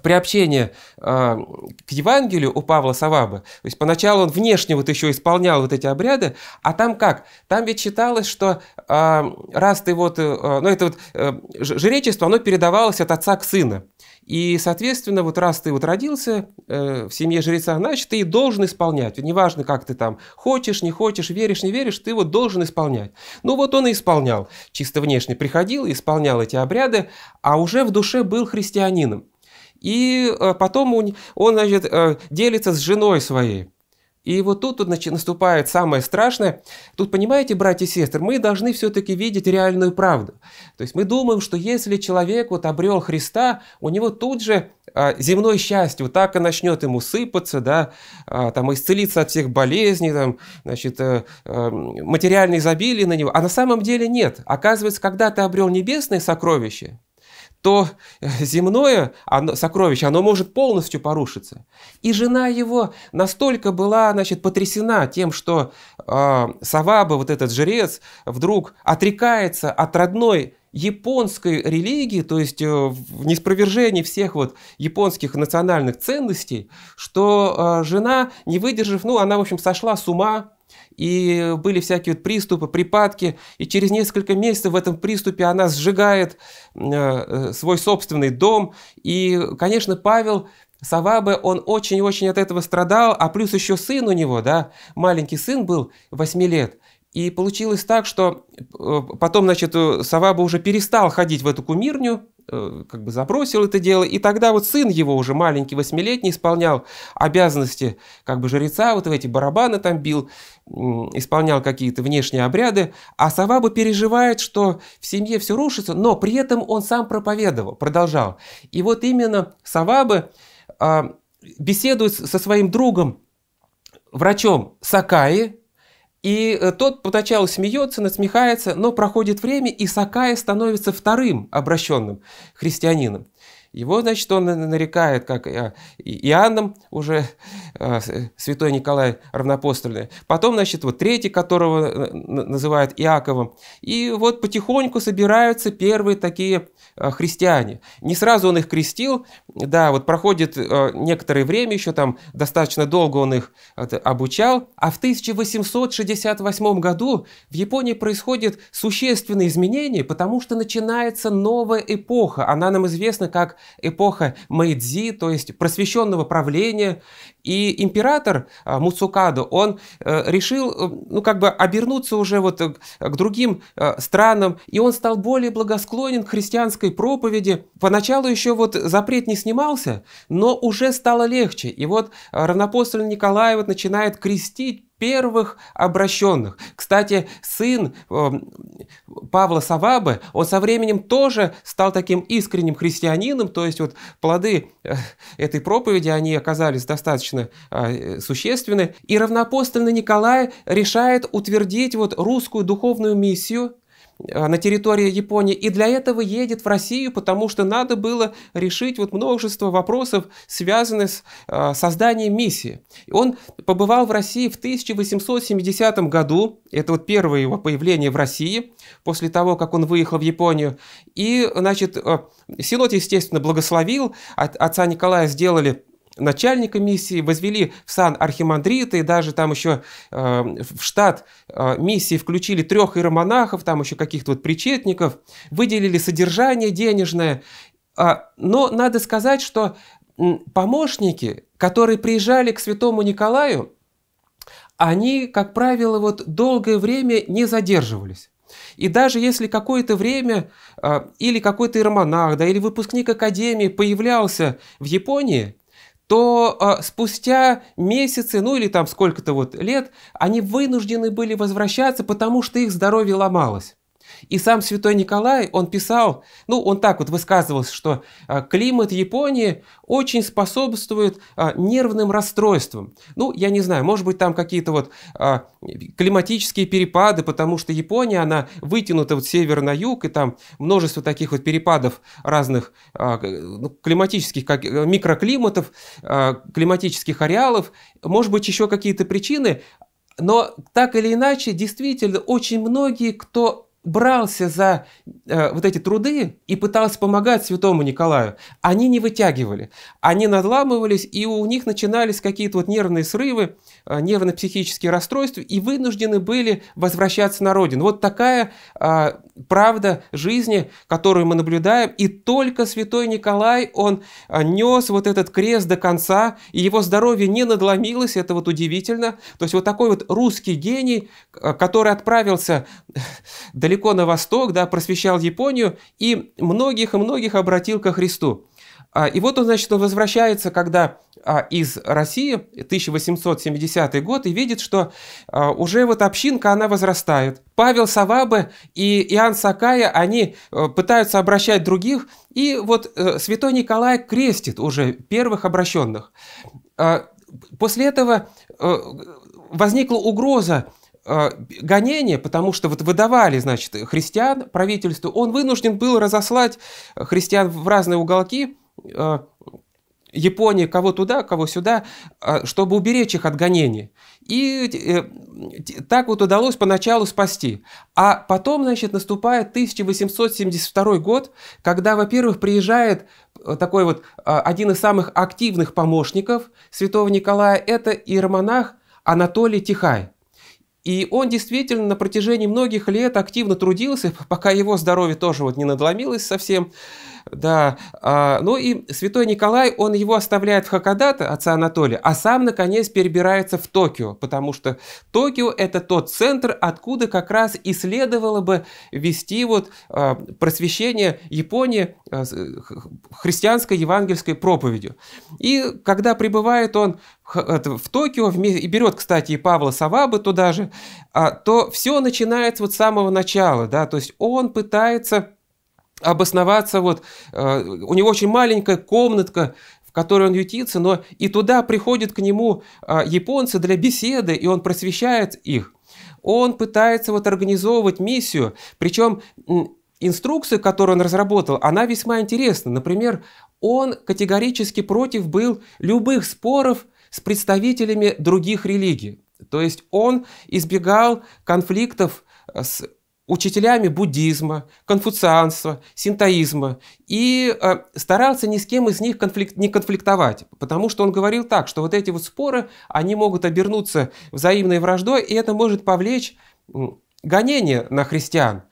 приобщение э, к Евангелию у Павла Саваба. То есть поначалу он внешне вот еще исполнял вот эти обряды, а там как? Там ведь считалось, что э, раз ты вот, э, а, ну это вот э, жречество, оно передавалось от отца к сыну. И, соответственно, вот раз ты вот родился э, в семье жреца, значит, ты и должен исполнять. Неважно, как ты там хочешь, не хочешь, веришь, не веришь, ты вот должен исполнять. Ну вот он и исполнял. Чисто внешне приходил исполнял эти обряды, а уже в душе был христианином. И э, потом он, он значит, э, делится с женой своей. И вот тут, тут значит, наступает самое страшное. Тут, понимаете, братья и сестры, мы должны все-таки видеть реальную правду. То есть мы думаем, что если человек вот обрел Христа, у него тут же а, земное счастье вот так и начнет ему сыпаться, да, а, там исцелиться от всех болезней, там, значит, а, а, материальное изобилие на него. А на самом деле нет. Оказывается, когда ты обрел небесное сокровище, то э, земное оно, сокровище, оно может полностью порушиться. И жена его настолько была, значит, потрясена тем, что э, а, Саваба, вот этот жрец, вдруг отрекается от родной японской религии, то есть э, в неспровержении всех вот японских национальных ценностей, что а, жена, не выдержав, ну, она, в общем, сошла с ума, и были всякие вот приступы, припадки, и через несколько месяцев в этом приступе она сжигает э, э, свой собственный дом, и, конечно, Павел Савабе, он очень-очень от этого страдал, а плюс еще сын у него, да, маленький сын был, 8 лет, и получилось так, что э, потом, значит, Саваба уже перестал ходить в эту кумирню, Э, как бы забросил это дело, и тогда вот сын его уже маленький, восьмилетний, исполнял обязанности как бы жреца, вот в эти барабаны там бил, исполнял какие-то внешние обряды, а Саваба переживает, что в семье все рушится, но при этом он сам проповедовал, продолжал. И вот именно Саваба беседует со своим другом, врачом Сакаи, и э, тот поначалу смеется, насмехается, но проходит время, и Сакая становится вторым обращенным христианином. Его, значит, он нарекает, как э, Иоанном уже э, э, святой Николай Равнопостольный. Потом, значит, вот третий, которого называют Иаковом. И вот потихоньку собираются первые такие христиане. Не сразу он их крестил, да, вот проходит некоторое время, еще там достаточно долго он их обучал, а в 1868 году в Японии происходит существенные изменения потому что начинается новая эпоха. Она нам известна как эпоха Мэйдзи, то есть просвещенного правления. И император а, Муцукадо, он э, решил, э, ну, как бы обернуться уже вот э, к другим странам, и он стал более благосклонен к христианской проповеди. Поначалу еще вот запрет не снимался, но уже стало легче. И вот равнопостольный Николай вот начинает крестить первых обращенных. Кстати, сын э, Павла Савабы, он со временем тоже стал таким искренним христианином, то есть вот плоды э, этой проповеди, они оказались достаточно э, существенны. И равноапостольный Николай решает утвердить вот русскую духовную миссию Э, на территории Японии и для этого едет в Россию, потому что надо было решить вот множество вопросов, связанных с э, созданием миссии. Он побывал в России в 1870 году, это вот первое его появление в России, после того, как он выехал в Японию, и, значит, э, Синод, естественно, благословил, отца Николая сделали начальника миссии, возвели в сан архимандрита и даже там еще э, в штат э, миссии включили трех иеромонахов, там еще каких-то вот причетников, выделили содержание денежное. А, но надо сказать, что помощники, которые приезжали к святому Николаю, они, как правило, вот долгое время не задерживались. И даже если какое-то время э, или какой-то иеромонах, да, или выпускник академии появлялся в Японии, то а, спустя месяцы, ну или там сколько-то вот лет, они вынуждены были возвращаться, потому что их здоровье ломалось. И сам святой Николай, он писал, ну, он так вот высказывался, что а, климат Японии очень способствует а, нервным расстройствам. Ну, я не знаю, может быть, там какие-то вот а, климатические перепады, потому что Япония, она вытянута вот север на юг, и там множество таких вот перепадов разных ну, климатических, как микроклиматов, климатических ареалов. Может быть, еще какие-то причины, но так или иначе, действительно, очень многие, кто брался за э, вот эти труды и пытался помогать святому Николаю, они не вытягивали, они надламывались, и у них начинались какие-то вот нервные срывы, э, нервно-психические расстройства, и вынуждены были возвращаться на родину. Вот такая э, правда жизни, которую мы наблюдаем, и только святой Николай, он э, нес вот этот крест до конца, и его здоровье не надломилось, это вот удивительно. То есть вот такой вот русский гений, э, который отправился э, до далеко на восток, да, просвещал Японию и многих и многих обратил ко Христу. А, и вот он, значит, он возвращается, когда а, из России, 1870 год, и видит, что а, уже вот общинка, она возрастает. Павел Савабы и Иоанн Сакая, они э, пытаются обращать других, и вот э, святой Николай крестит уже первых обращенных. После этого э, возникла угроза а, гонение, потому что вот выдавали, значит, христиан правительству, он вынужден был разослать христиан в разные уголки а, Японии, кого туда, кого сюда, а, чтобы уберечь их от гонения. И э, так вот удалось поначалу спасти. А потом, значит, наступает 1872 год, когда, во-первых, приезжает э, такой вот один из самых активных помощников святого Николая, это иеромонах Анатолий Тихай. И он действительно на протяжении многих лет активно трудился, пока его здоровье тоже вот не надломилось совсем. Да. А, ну и святой Николай, он его оставляет в Хакодате, отца Анатолия, а сам, наконец, перебирается в Токио, потому что Токио – это тот центр, откуда как раз и следовало бы вести вот а, просвещение Японии а, христианской евангельской проповедью. И когда прибывает он в Токио, и берет, кстати, и Павла Савабы туда же, а, то все начинается вот с самого начала, да, то есть он пытается обосноваться. Вот, э, у него очень маленькая комнатка, в которой он ютится, но и туда приходят к нему э, японцы для беседы, и он просвещает их. Он пытается вот организовывать миссию, причем инструкция, которую он разработал, она весьма интересна. Например, он категорически против был любых споров с представителями других религий. То есть он избегал конфликтов э, с учителями буддизма, конфуцианства, синтоизма, и э, старался ни с кем из них конфликт, не конфликтовать, потому что он говорил так, что вот эти вот споры, они могут обернуться взаимной враждой, и это может повлечь гонение на христиан.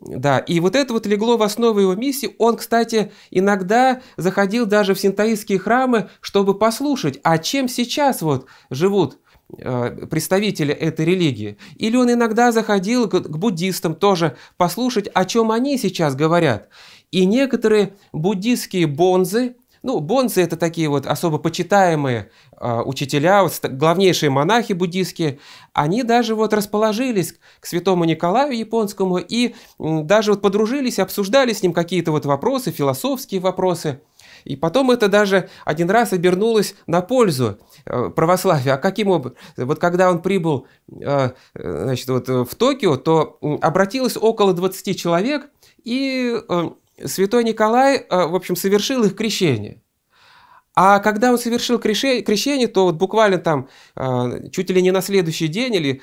Да, и вот это вот легло в основу его миссии. Он, кстати, иногда заходил даже в синтоистские храмы, чтобы послушать, а чем сейчас вот живут Э, представителя этой религии. Или он иногда заходил к, буддистам тоже послушать, о чем они сейчас говорят. И некоторые буддистские бонзы, ну, бонзы это такие вот особо почитаемые э, учителя, вот, главнейшие монахи буддистские, они даже вот расположились к святому Николаю японскому и даже вот подружились, обсуждали с ним какие-то вот вопросы, философские вопросы – и потом это даже один раз обернулось на пользу э, православию. А каким образом? Вот когда он прибыл э, э, значит, вот в Токио, то обратилось около 20 человек, и святой Николай, в общем, совершил их крещение. А когда он совершил крещение, то вот буквально там чуть ли не на следующий день или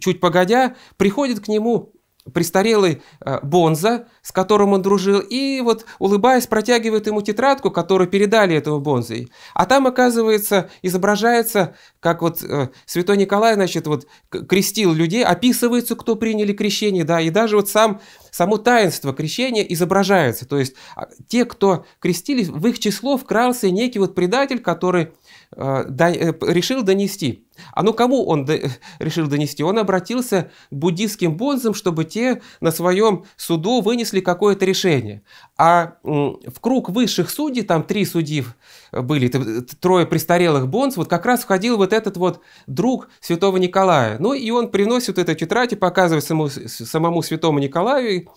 чуть погодя, приходит к нему престарелый э, Бонза, с которым он дружил, и вот, улыбаясь, протягивает ему тетрадку, которую передали этому Бонзе. А там, оказывается, изображается, как вот э, святой Николай, значит, вот крестил людей, описывается, кто приняли крещение, да, и даже вот сам, само таинство крещения изображается. То есть а, те, кто крестились, в их число вкрался некий вот предатель, который э, да, э, решил донести. А ну кому он до... решил донести? Он обратился к буддийским бонзам, чтобы те на своем суду вынесли какое-то решение. А в круг высших судей, там три судьи были, трое престарелых бонз, вот как раз входил вот этот вот друг святого Николая. Ну и он приносит эту тетрадь и показывает самому, самому святому Николаю.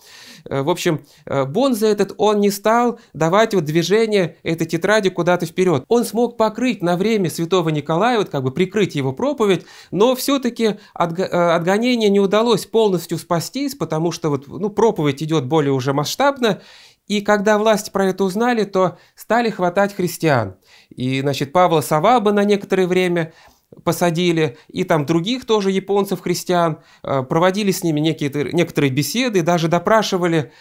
Э, в общем, э, бонза этот, он не стал давать вот движение этой тетради куда-то вперед. Он смог покрыть на время святого Николая, вот как бы прикрыть его проповедь, но все-таки э, отгонение не удалось полностью спастись, потому что вот, ну, проповедь идет более уже масштабно, и когда власти про это узнали, то стали хватать христиан. И, значит, Павла Саваба на некоторое время посадили, и там других тоже японцев, христиан, э, проводили с ними некие, некоторые беседы, даже допрашивали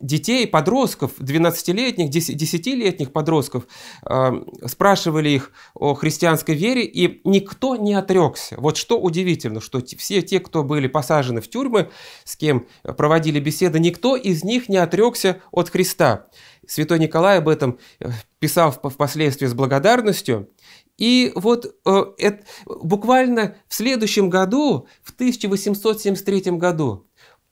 детей, подростков, 12-летних, 10-летних подростков, эм, спрашивали их о христианской вере, и никто не отрекся. Вот что удивительно, что все те, кто были посажены в тюрьмы, с кем проводили беседы, никто из них не отрекся от Христа. Святой Николай об этом э, писал впоследствии с благодарностью. И вот э, это, буквально в следующем году, в 1873 году,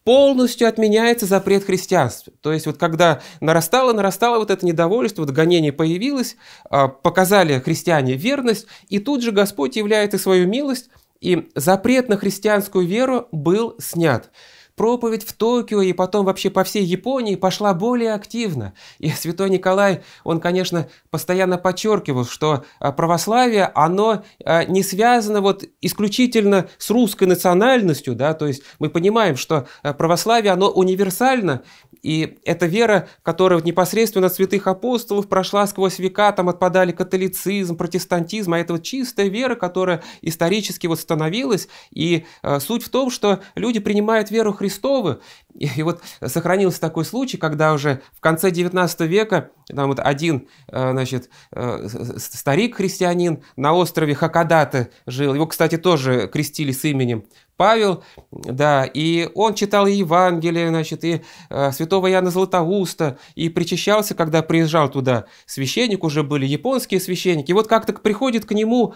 полностью отменяется запрет христианства. То есть вот когда нарастало, нарастало вот это недовольство, вот гонение появилось, а, показали христиане верность, и тут же Господь являет и свою милость, и запрет на христианскую веру был снят проповедь в Токио и потом вообще по всей Японии пошла более активно. И святой Николай, он, конечно, постоянно подчеркивал, что а, православие, оно а, не связано вот исключительно с русской национальностью, да, то есть мы понимаем, что а, православие, оно универсально, и эта вера, которая непосредственно от святых апостолов прошла сквозь века, там отпадали католицизм, протестантизм, а это вот чистая вера, которая исторически вот становилась. И э, суть в том, что люди принимают веру Христову. И, вот сохранился такой случай, когда уже в конце 19 века там вот один э, значит, э, старик-христианин на острове Хакадата жил. Его, кстати, тоже крестили с именем Павел, да, и он читал и Евангелие, значит, и э, святого Иоанна Златоуста, и причащался, когда приезжал туда. Священник уже были, японские священники. И вот как-то приходит к нему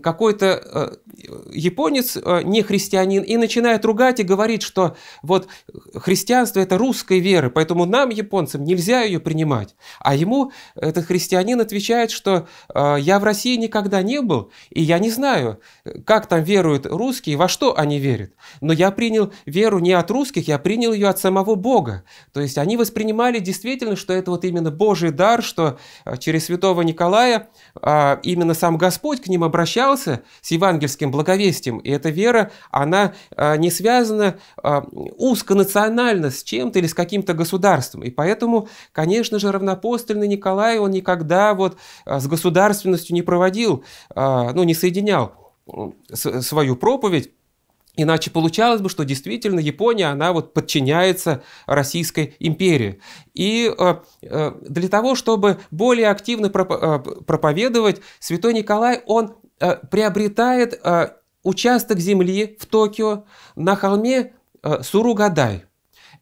какой-то э, японец, э, не христианин, и начинает ругать и говорит, что вот христианство – это русская вера, поэтому нам, японцам, нельзя ее принимать. А ему этот христианин отвечает, что э, я в России никогда не был, и я не знаю, как там веруют русские, во что они не верит. Но я принял веру не от русских, я принял ее от самого Бога. То есть они воспринимали действительно, что это вот именно Божий дар, что а, через святого Николая а, именно сам Господь к ним обращался с евангельским благовестием. И эта вера, она а, не связана узконационально с чем-то или с каким-то государством. И поэтому, конечно же, равнопостольный Николай, он никогда вот с государственностью не проводил, ну, не соединял свою проповедь Иначе получалось бы, что действительно Япония, она вот подчиняется Российской империи. И э, э, для того, чтобы более активно э, проповедовать, святой Николай, он приобретает участок земли в Токио на холме Суругадай.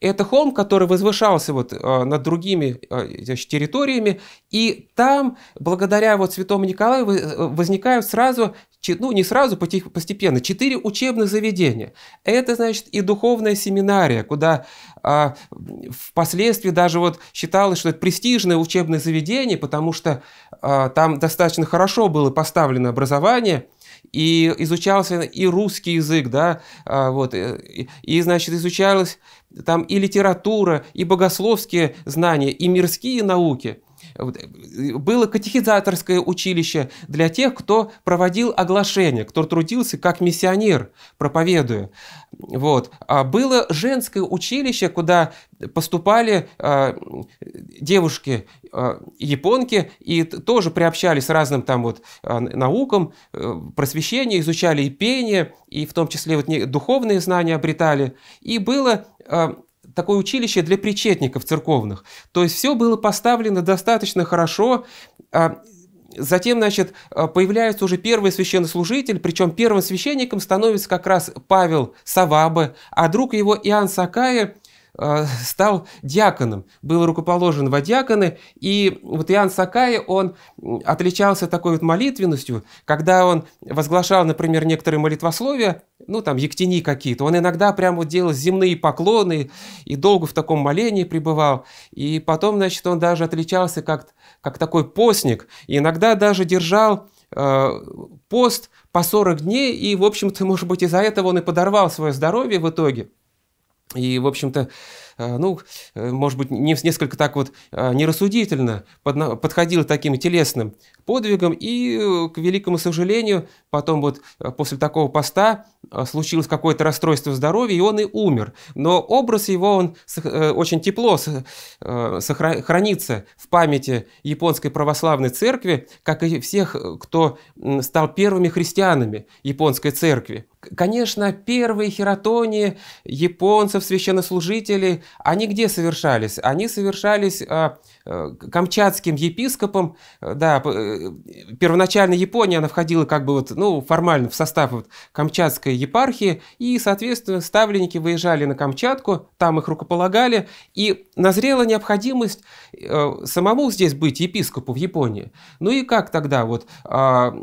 Это холм, который возвышался вот над другими значит, территориями, и там, благодаря вот святому Николаю, возникают сразу ну не сразу, постепенно, четыре учебных заведения. Это значит и духовная семинария, куда а, впоследствии даже вот считалось, что это престижное учебное заведение, потому что а, там достаточно хорошо было поставлено образование, и изучался и русский язык, да, а, вот, э, и, и, значит, изучалась там и литература, и богословские знания, и мирские науки – Э, было катехизаторское училище для тех, кто проводил оглашение, кто трудился как миссионер, проповедуя. Вот. А было женское училище, куда поступали э, девушки э, японки и тоже приобщались разным там вот э, наукам, э, просвещению, изучали и пение, и в том числе вот духовные знания обретали. И было э, такое училище для причетников церковных. То есть все было поставлено достаточно хорошо, а, Затем, значит, а, появляется уже первый священнослужитель, причем первым священником становится как раз Павел Савабы, а друг его Иоанн Сакая Э, стал диаконом, был рукоположен во диаконы, и вот Иоанн Сакая, он отличался такой вот молитвенностью, когда он возглашал, например, некоторые молитвословия, ну, там, ектени какие-то, он иногда прямо вот делал земные поклоны и долго в таком молении пребывал, и потом, значит, он даже отличался как, как такой постник, и иногда даже держал э, пост по 40 дней, и, в общем-то, может быть, из-за этого он и подорвал свое здоровье в итоге – и, в общем-то, Э, ну, э, может быть, несколько так вот э, нерассудительно подходила таким телесным подвигом, и, к великому сожалению, потом вот после такого поста случилось какое-то расстройство здоровья, и он и умер. Но образ его, он очень тепло хранится в памяти японской православной церкви, как и всех, кто стал первыми христианами японской церкви. Конечно, первые хиротонии японцев, священнослужителей они где совершались? Они совершались а, э, камчатским епископом, э, да, э, первоначально Япония, она входила как бы вот, ну, формально в состав вот камчатской епархии, и, соответственно, ставленники выезжали на Камчатку, там их рукополагали, и назрела необходимость самому здесь быть епископу в Японии. Ну и как тогда вот а,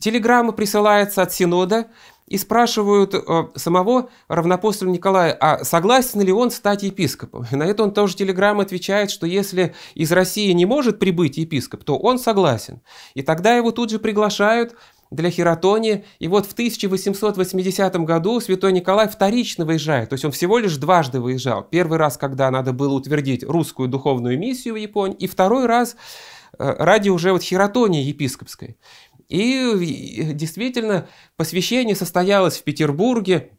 телеграмма присылается от Синода, и спрашивают э, самого равнопостного Николая, а согласен ли он стать епископом? И на это он тоже телеграмм отвечает, что если из России не может прибыть епископ, то он согласен. И тогда его тут же приглашают для Хератония. И вот в 1880 году святой Николай вторично выезжает. То есть он всего лишь дважды выезжал. Первый раз, когда надо было утвердить русскую духовную миссию в Японии, и второй раз э, ради уже вот Хератонии епископской. И действительно, посвящение состоялось в Петербурге.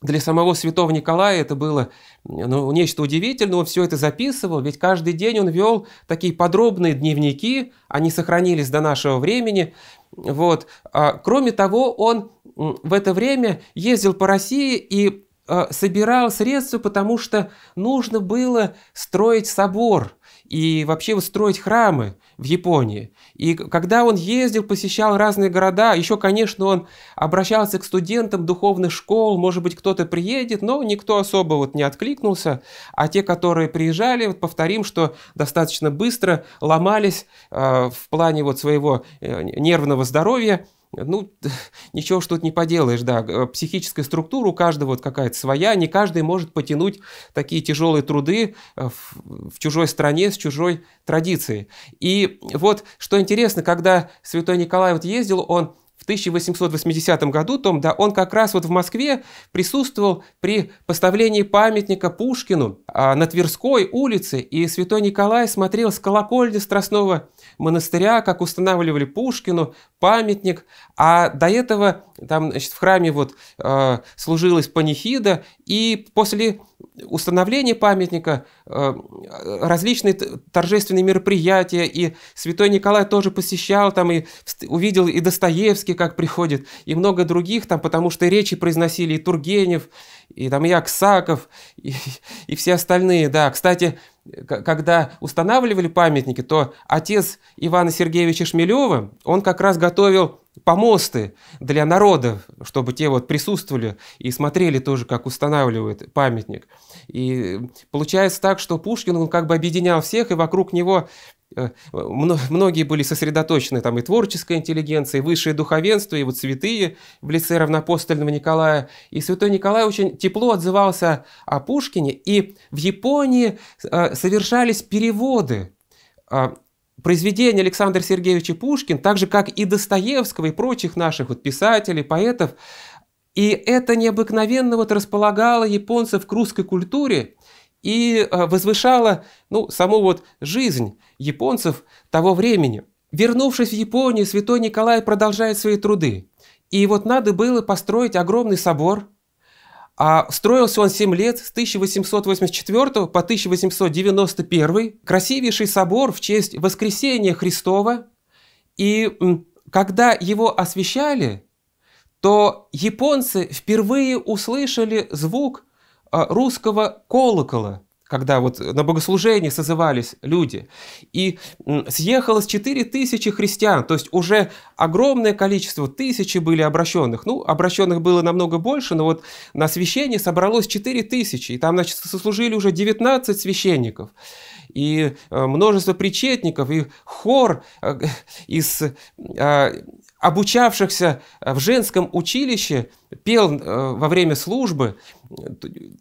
Для самого святого Николая это было ну, нечто удивительное, он все это записывал, ведь каждый день он вел такие подробные дневники, они сохранились до нашего времени. Вот. А, кроме того, он в это время ездил по России и а, собирал средства, потому что нужно было строить собор – и вообще строить храмы в Японии. И когда он ездил, посещал разные города, еще, конечно, он обращался к студентам духовных школ, может быть, кто-то приедет, но никто особо вот не откликнулся, а те, которые приезжали, вот повторим, что достаточно быстро ломались э, в плане вот своего э, нервного здоровья, ну, ничего что тут не поделаешь, да. Э, психическая структура у каждого вот какая-то своя, не каждый может потянуть такие тяжелые труды э, в, в чужой стране, с чужой традицией. И вот, что интересно, когда святой Николай вот ездил, он в 1880 году, Том, да, он как раз вот в Москве присутствовал при поставлении памятника Пушкину а, на Тверской улице, и святой Николай смотрел с колокольни Страстного монастыря, как устанавливали Пушкину памятник, а до этого там, значит, в храме вот а, служилась панихида, и после установление памятника, э, различные торжественные мероприятия, и святой Николай тоже посещал там, и увидел и Достоевский, как приходит, и много других там, потому что речи произносили и Тургенев, и там и Аксаков, и, и все остальные, да. Кстати, когда устанавливали памятники, то отец Ивана Сергеевича Шмелева, он как раз готовил помосты для народа, чтобы те вот присутствовали и смотрели тоже, как устанавливают памятник. И получается так, что Пушкин, он как бы объединял всех, и вокруг него э, многие были сосредоточены, там и творческая интеллигенция, и высшее духовенство, и вот святые в лице равнопостольного Николая. И святой Николай очень тепло отзывался о Пушкине, и в Японии э, совершались переводы а, произведения Александра Сергеевича Пушкин, так же, как и Достоевского и прочих наших вот писателей, поэтов, и это необыкновенно вот располагало японцев к русской культуре и э, возвышало ну, саму вот жизнь японцев того времени. Вернувшись в Японию, святой Николай продолжает свои труды. И вот надо было построить огромный собор – а строился он 7 лет с 1884 по 1891. Красивейший собор в честь воскресения Христова. И когда его освещали, то японцы впервые услышали звук а, русского колокола когда вот на богослужение созывались люди. И съехалось 4 тысячи христиан, то есть уже огромное количество, тысячи были обращенных. Ну, обращенных было намного больше, но вот на священие собралось 4000 и там, значит, сослужили уже 19 священников и э, множество причетников, и хор э, из э, обучавшихся в женском училище пел во время службы.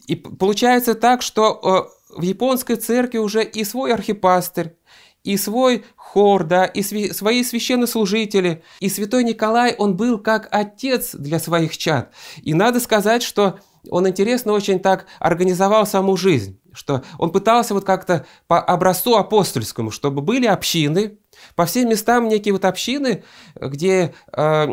И получается так, что в японской церкви уже и свой архипастырь, и свой хор, да, и сви- свои священнослужители. И святой Николай, он был как отец для своих чад. И надо сказать, что он интересно очень так организовал саму жизнь, что он пытался вот как-то по образцу апостольскому, чтобы были общины, по всем местам некие вот общины, где э,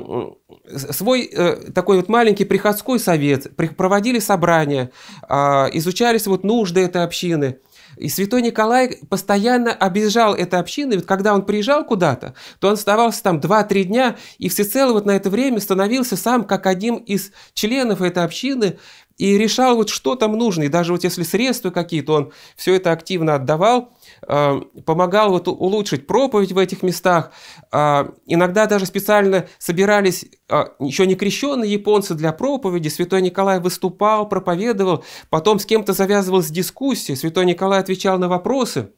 свой э, такой вот маленький приходской совет, проводили собрания, э, изучались вот нужды этой общины, и святой Николай постоянно объезжал это общины. Ведь когда он приезжал куда-то, то он оставался там 2-3 дня и всецело вот на это время становился сам как одним из членов этой общины и решал вот что там нужно. И даже вот если средства какие-то, он все это активно отдавал а, помогал вот улучшить проповедь в этих местах. А, иногда даже специально собирались а, еще не крещенные японцы для проповеди. Святой Николай выступал, проповедовал, потом с кем-то завязывалась дискуссия. Святой Николай отвечал на вопросы.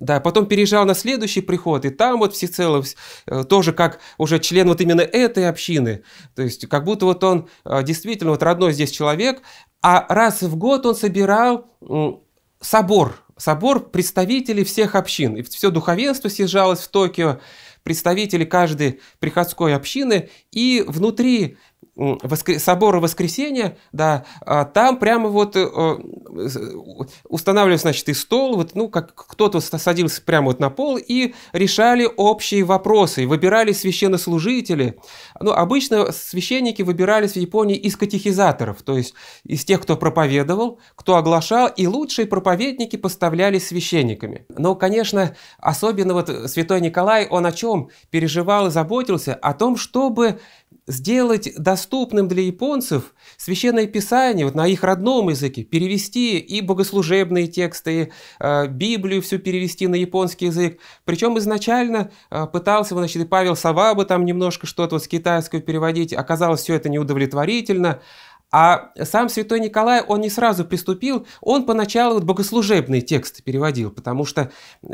Да, потом переезжал на следующий приход, и там вот всецело э, тоже как уже член вот именно этой общины. То есть как будто вот он э, действительно вот родной здесь человек, а раз в год он собирал собор – собор представителей всех общин. И все духовенство съезжалось в Токио, представители каждой приходской общины. И внутри воскр... собора Воскресения, да, а там прямо вот э, э, устанавливался, значит, и стол, вот, ну, как кто-то садился прямо вот на пол и решали общие вопросы, выбирали священнослужители. Ну, обычно священники выбирались в Японии из катехизаторов, то есть из тех, кто проповедовал, кто оглашал, и лучшие проповедники поставлялись священниками. Но, конечно, особенно вот святой Николай, он о чем переживал и заботился? О том, чтобы сделать доступным для японцев священное писание вот на их родном языке, перевести и богослужебные тексты, и э, Библию всю перевести на японский язык. Причем изначально э, пытался, значит, и Павел сава бы там немножко что-то вот с китайского переводить, оказалось все это неудовлетворительно. А сам святой Николай, он не сразу приступил, он поначалу вот богослужебные тексты переводил, потому что э,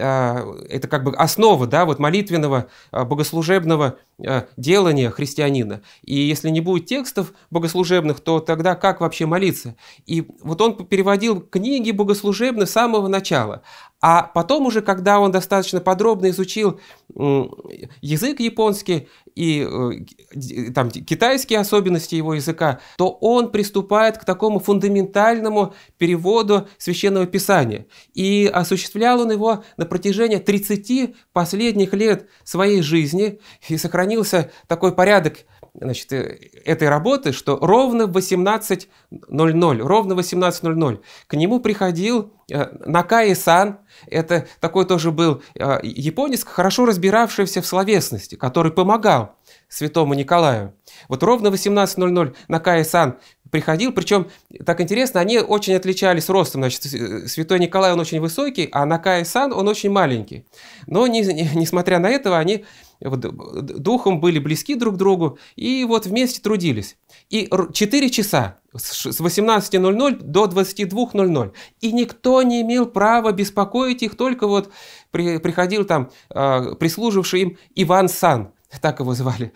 это как бы основа да, вот молитвенного э, богослужебного э, делания христианина. И если не будет текстов богослужебных, то тогда как вообще молиться? И вот он переводил книги богослужебные с самого начала. А потом уже, когда он достаточно подробно изучил язык японский и э, там китайские особенности его языка, то он он приступает к такому фундаментальному переводу Священного Писания. И осуществлял он его на протяжении 30 последних лет своей жизни. И сохранился такой порядок значит, этой работы, что ровно в 18.00, ровно в 18.00 к нему приходил э, Накаи-сан, это такой тоже был э, японец, хорошо разбиравшийся в словесности, который помогал святому Николаю. Вот ровно в 18.00 на Каисан приходил, причем, так интересно, они очень отличались ростом, значит, э, святой Николай, он очень высокий, а на Сан, он очень маленький. Но, не, не, несмотря на это, они вот, духом были близки друг к другу и вот вместе трудились. И 4 часа с 18.00 до 22.00. И никто не имел права беспокоить их, только вот при, приходил там э, прислуживший им Иван Сан, так его звали,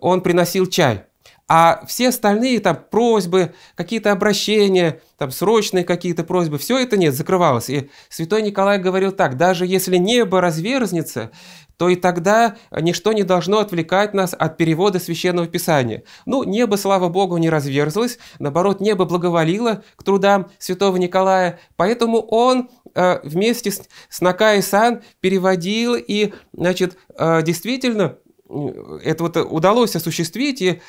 он приносил чай. А все остальные там просьбы, какие-то обращения, там срочные какие-то просьбы, все это нет, закрывалось. И святой Николай говорил так, даже если небо разверзнется, то и тогда ничто не должно отвлекать нас от перевода Священного Писания. Ну, небо, слава Богу, не разверзлось, наоборот, небо благоволило к трудам святого Николая, поэтому он э, вместе с, с Накаи Сан переводил и, значит, э, действительно это вот удалось осуществить. И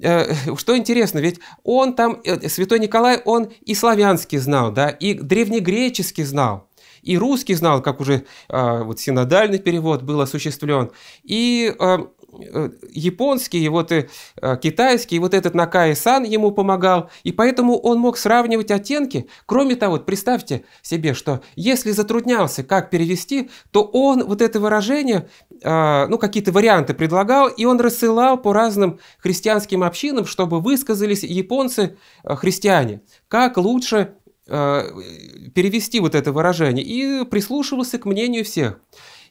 э, что интересно, ведь он там, э, святой Николай, он и славянский знал, да, и древнегреческий знал, и русский знал, как уже а, вот синодальный перевод был осуществлен, и э, Э, японский, и вот и, э, э, китайский, и вот этот Накаи-сан ему помогал, и поэтому он мог сравнивать оттенки. Кроме того, представьте себе, что если затруднялся, как перевести, то он вот это выражение, ну, какие-то варианты предлагал, и он рассылал по разным христианским общинам, чтобы высказались японцы-христиане, как лучше перевести вот это выражение, и прислушивался к мнению всех.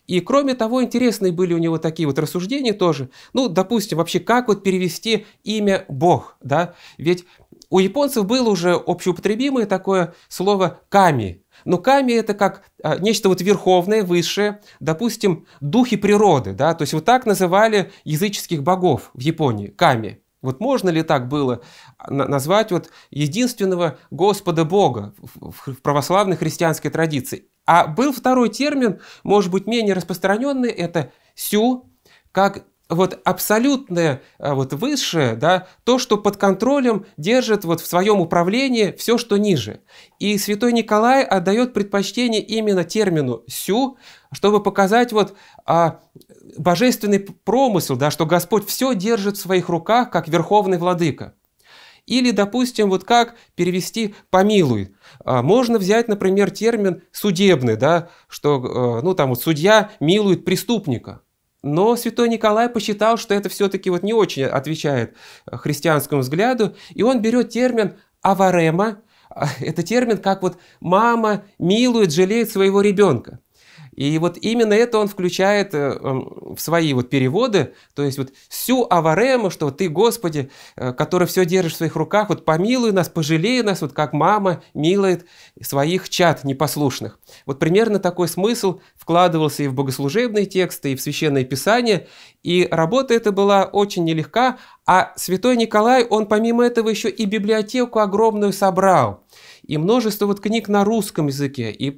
И кроме того, интересные были у него такие вот рассуждения тоже. Ну, допустим, вообще, как вот перевести имя Бог, да? Ведь у японцев было уже общеупотребимое такое слово «ками». Но ками – это как а, нечто вот верховное, высшее, допустим, духи природы, да? То есть вот так называли языческих богов в Японии – ками – вот можно ли так было а, назвать вот единственного Господа Бога в православной христианской традиции? А был второй термин, может быть, менее распространенный, это сю, как вот абсолютное, а, вот высшее, да, то, что под контролем держит вот в своем управлении все, что ниже. И святой Николай отдает предпочтение именно термину «сю», чтобы показать вот а, божественный промысел, да, что Господь все держит в своих руках, как верховный владыка. Или, допустим, вот как перевести «помилуй». А, можно взять, например, термин «судебный», да, что, э, ну, там вот судья милует преступника. Но святой Николай посчитал, что это все-таки вот не очень отвечает э, христианскому взгляду, и он берет термин «аварема», а, это термин, как вот мама милует, жалеет своего ребенка. И вот именно это он включает э, эм, в свои вот переводы, то есть вот всю аварему, что вот ты, Господи, э, который все держишь в своих руках, вот помилуй нас, пожалей нас, вот как мама милует своих чад непослушных. Вот примерно такой смысл вкладывался и в богослужебные тексты, и в священное писание, и работа эта была очень нелегка, а святой Николай, он помимо этого еще и библиотеку огромную собрал – и множество вот книг на русском языке, и,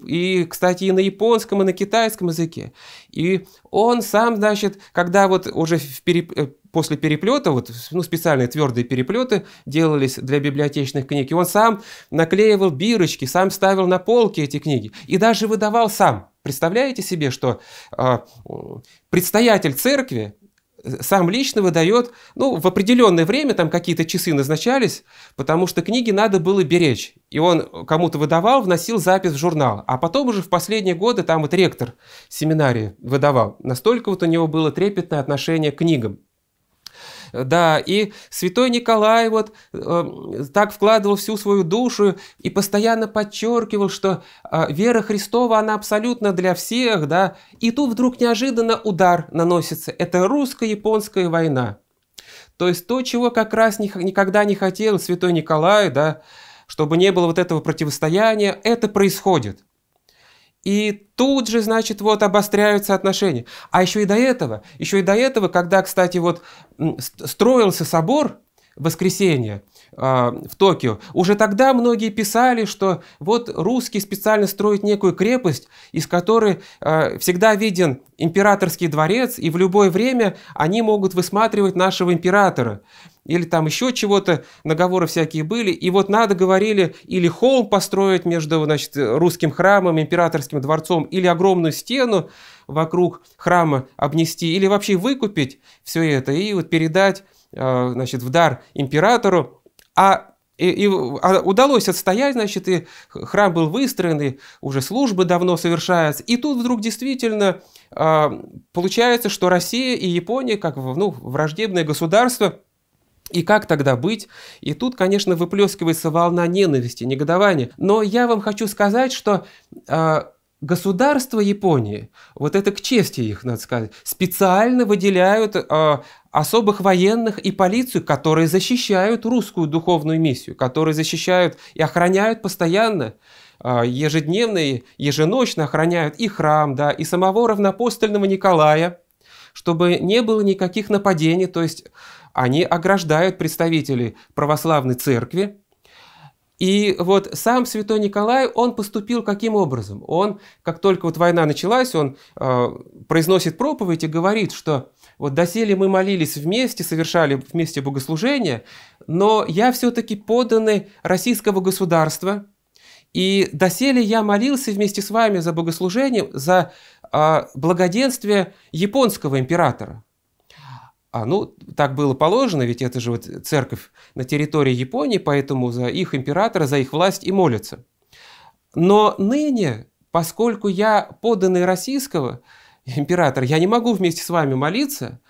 и, кстати, и на японском, и на китайском языке. И он сам, значит, когда вот уже в переп... Э, после переплета, вот ну, специальные твердые переплеты делались для библиотечных книг, и он сам наклеивал бирочки, сам ставил на полки эти книги, и даже выдавал сам. Представляете себе, что э, предстоятель церкви сам лично выдает, ну, в определенное время там какие-то часы назначались, потому что книги надо было беречь. И он кому-то выдавал, вносил запись в журнал. А потом уже в последние годы там вот ректор семинарии выдавал. Настолько вот у него было трепетное отношение к книгам. Да, и святой Николай вот э, так вкладывал всю свою душу и постоянно подчеркивал, что э, вера Христова, она абсолютно для всех, да. И тут вдруг неожиданно удар наносится. Это русско-японская война. То есть то, чего как раз не, никогда не хотел святой Николай, да, чтобы не было вот этого противостояния, это происходит. И тут же, значит, вот обостряются отношения. А еще и до этого, еще и до этого, когда, кстати, вот строился собор воскресенья, а, в Токио. Уже тогда многие писали, что вот русские специально строят некую крепость, из которой а, всегда виден императорский дворец, и в любое время они могут высматривать нашего императора. Или там еще чего-то, наговоры всякие были. И вот надо, говорили, или холм построить между значит, русским храмом, императорским дворцом, или огромную стену вокруг храма обнести, или вообще выкупить все это и вот передать а, значит, в дар императору. А и, и а удалось отстоять, значит, и храм был выстроен, и уже службы давно совершаются. И тут вдруг действительно э, получается, что Россия и Япония, как ну, враждебное государство, и как тогда быть? И тут, конечно, выплескивается волна ненависти, негодования. Но я вам хочу сказать, что а, государство Японии, вот это к чести их, надо сказать, специально выделяют э, особых военных и полицию, которые защищают русскую духовную миссию, которые защищают и охраняют постоянно а, ежедневно и еженочно охраняют и храм, да, и самого равнопостольного Николая, чтобы не было никаких нападений, то есть они ограждают представителей православной церкви и вот сам святой Николай, он поступил каким образом? Он, как только вот война началась, он э, произносит проповедь и говорит, что вот доселе мы молились вместе, совершали вместе богослужение, но я все-таки поданный российского государства, и доселе я молился вместе с вами за богослужение, за э, благоденствие японского императора. А, ну, так было положено, ведь это же вот церковь на территории Японии, поэтому за их императора, за их власть и молятся. Но ныне, поскольку я поданный российского императора, я не могу вместе с вами молиться,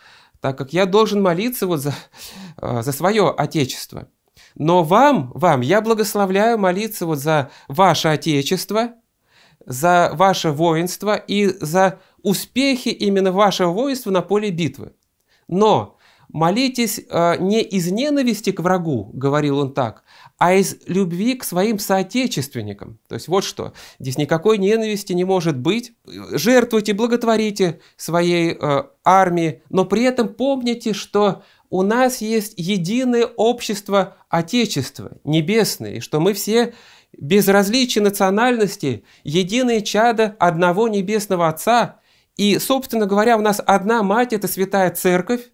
так как я должен молиться вот за, а, за свое отечество. Но вам, вам я благословляю молиться вот за ваше отечество, за ваше воинство и за успехи именно вашего воинства на поле битвы. Но молитесь э, не из ненависти к врагу, говорил он так, а из любви к своим соотечественникам. То есть вот что, здесь никакой ненависти не может быть. Жертвуйте, благотворите своей э, армии, но при этом помните, что у нас есть единое общество Отечества, небесное, и что мы все без различия национальности, единые чада одного небесного Отца – и, собственно говоря, у нас одна мать – это Святая Церковь,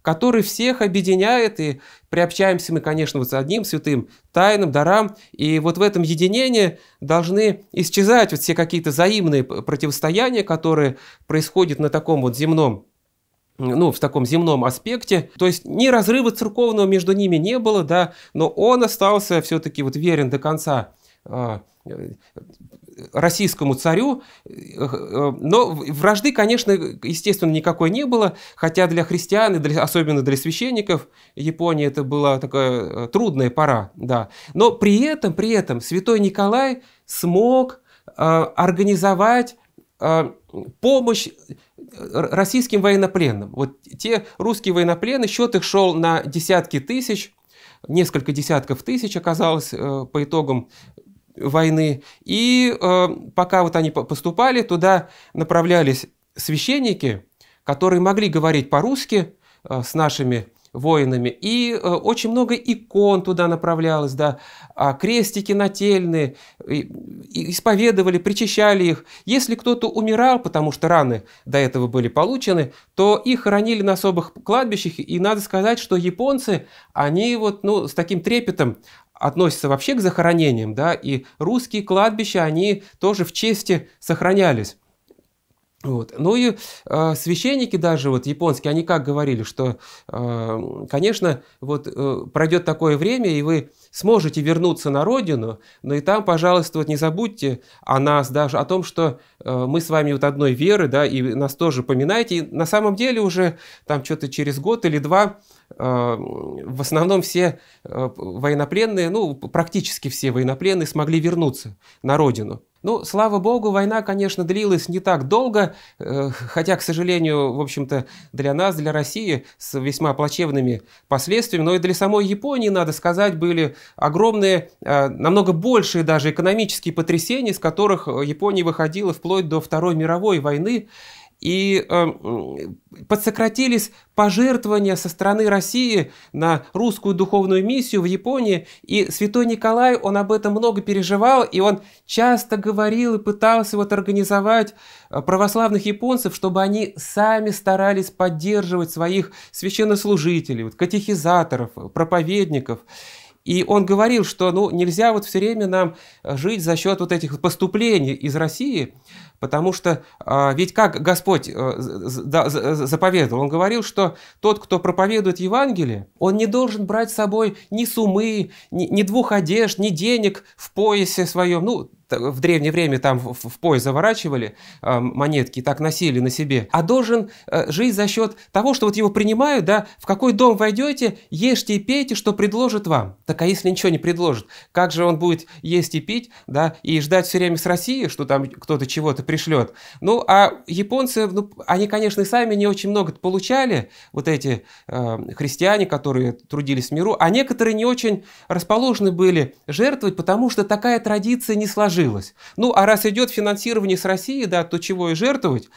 которая всех объединяет, и приобщаемся мы, конечно, вот с одним святым тайным дарам, и вот в этом единении должны исчезать вот все какие-то взаимные противостояния, которые происходят на таком вот земном ну, в таком земном аспекте. То есть ни разрыва церковного между ними не было, да, но он остался все-таки вот верен до конца а, э, российскому царю, э, э, но вражды, конечно, естественно, никакой не было, хотя для христиан, и для, особенно для священников Японии это была такая э, трудная пора, да. Но при этом, при этом святой Николай смог организовать помощь российским военнопленным. Вот те русские военноплены, счет их шел на десятки тысяч, несколько десятков тысяч оказалось по итогам войны. И э, пока вот они поступали, туда направлялись священники, которые могли говорить по-русски э, с нашими воинами. И э, очень много икон туда направлялось, да, а крестики нательные, исповедовали, причищали их. Если кто-то умирал, потому что раны до этого были получены, то их хоронили на особых кладбищах, и надо сказать, что японцы, они вот, ну, с таким трепетом относятся вообще к захоронениям, да, и русские кладбища, они тоже в чести сохранялись. Вот. Ну и э, священники даже вот японские, они как говорили, что, э, конечно, вот э, пройдет такое время, и вы сможете вернуться на родину, но и там, пожалуйста, вот не забудьте о нас даже, о том, что э, мы с вами вот одной веры, да, и нас тоже поминайте. И на самом деле уже там что-то через год или два в основном все военнопленные, ну, практически все военнопленные смогли вернуться на родину. Ну, слава богу, война, конечно, длилась не так долго, э, хотя, к сожалению, в общем-то, для нас, для России, с весьма плачевными последствиями, но и для самой Японии, надо сказать, были огромные, э, намного большие даже экономические потрясения, из которых Япония выходила вплоть до Второй мировой войны и э, подсократились пожертвования со стороны России на русскую духовную миссию в Японии. И святой Николай, он об этом много переживал, и он часто говорил и пытался вот организовать э, православных японцев, чтобы они сами старались поддерживать своих священнослужителей, вот, катехизаторов, проповедников. И он говорил, что ну, нельзя вот все время нам э, жить за счет вот этих поступлений из России, Потому что а, ведь как Господь э, а, заповедовал, Он говорил, что тот, кто проповедует Евангелие, он не должен брать с собой ни сумы, ни, ни двух одежд, ни денег в поясе своем. Ну, в древнее время там в, пояс заворачивали а, монетки, так носили на себе, а должен э, жить за счет того, что вот его принимают, да, в какой дом войдете, ешьте и пейте, что предложат вам. Так а если ничего не предложат, как же он будет есть и пить, да, и ждать все время с России, что там кто-то чего-то пришлет. Ну, а японцы, ну, они, конечно, сами не очень много получали, вот эти э, христиане, которые трудились в миру, а некоторые не очень расположены были жертвовать, потому что такая традиция не сложилась. Ну, а раз идет финансирование с России, да, то чего и жертвовать.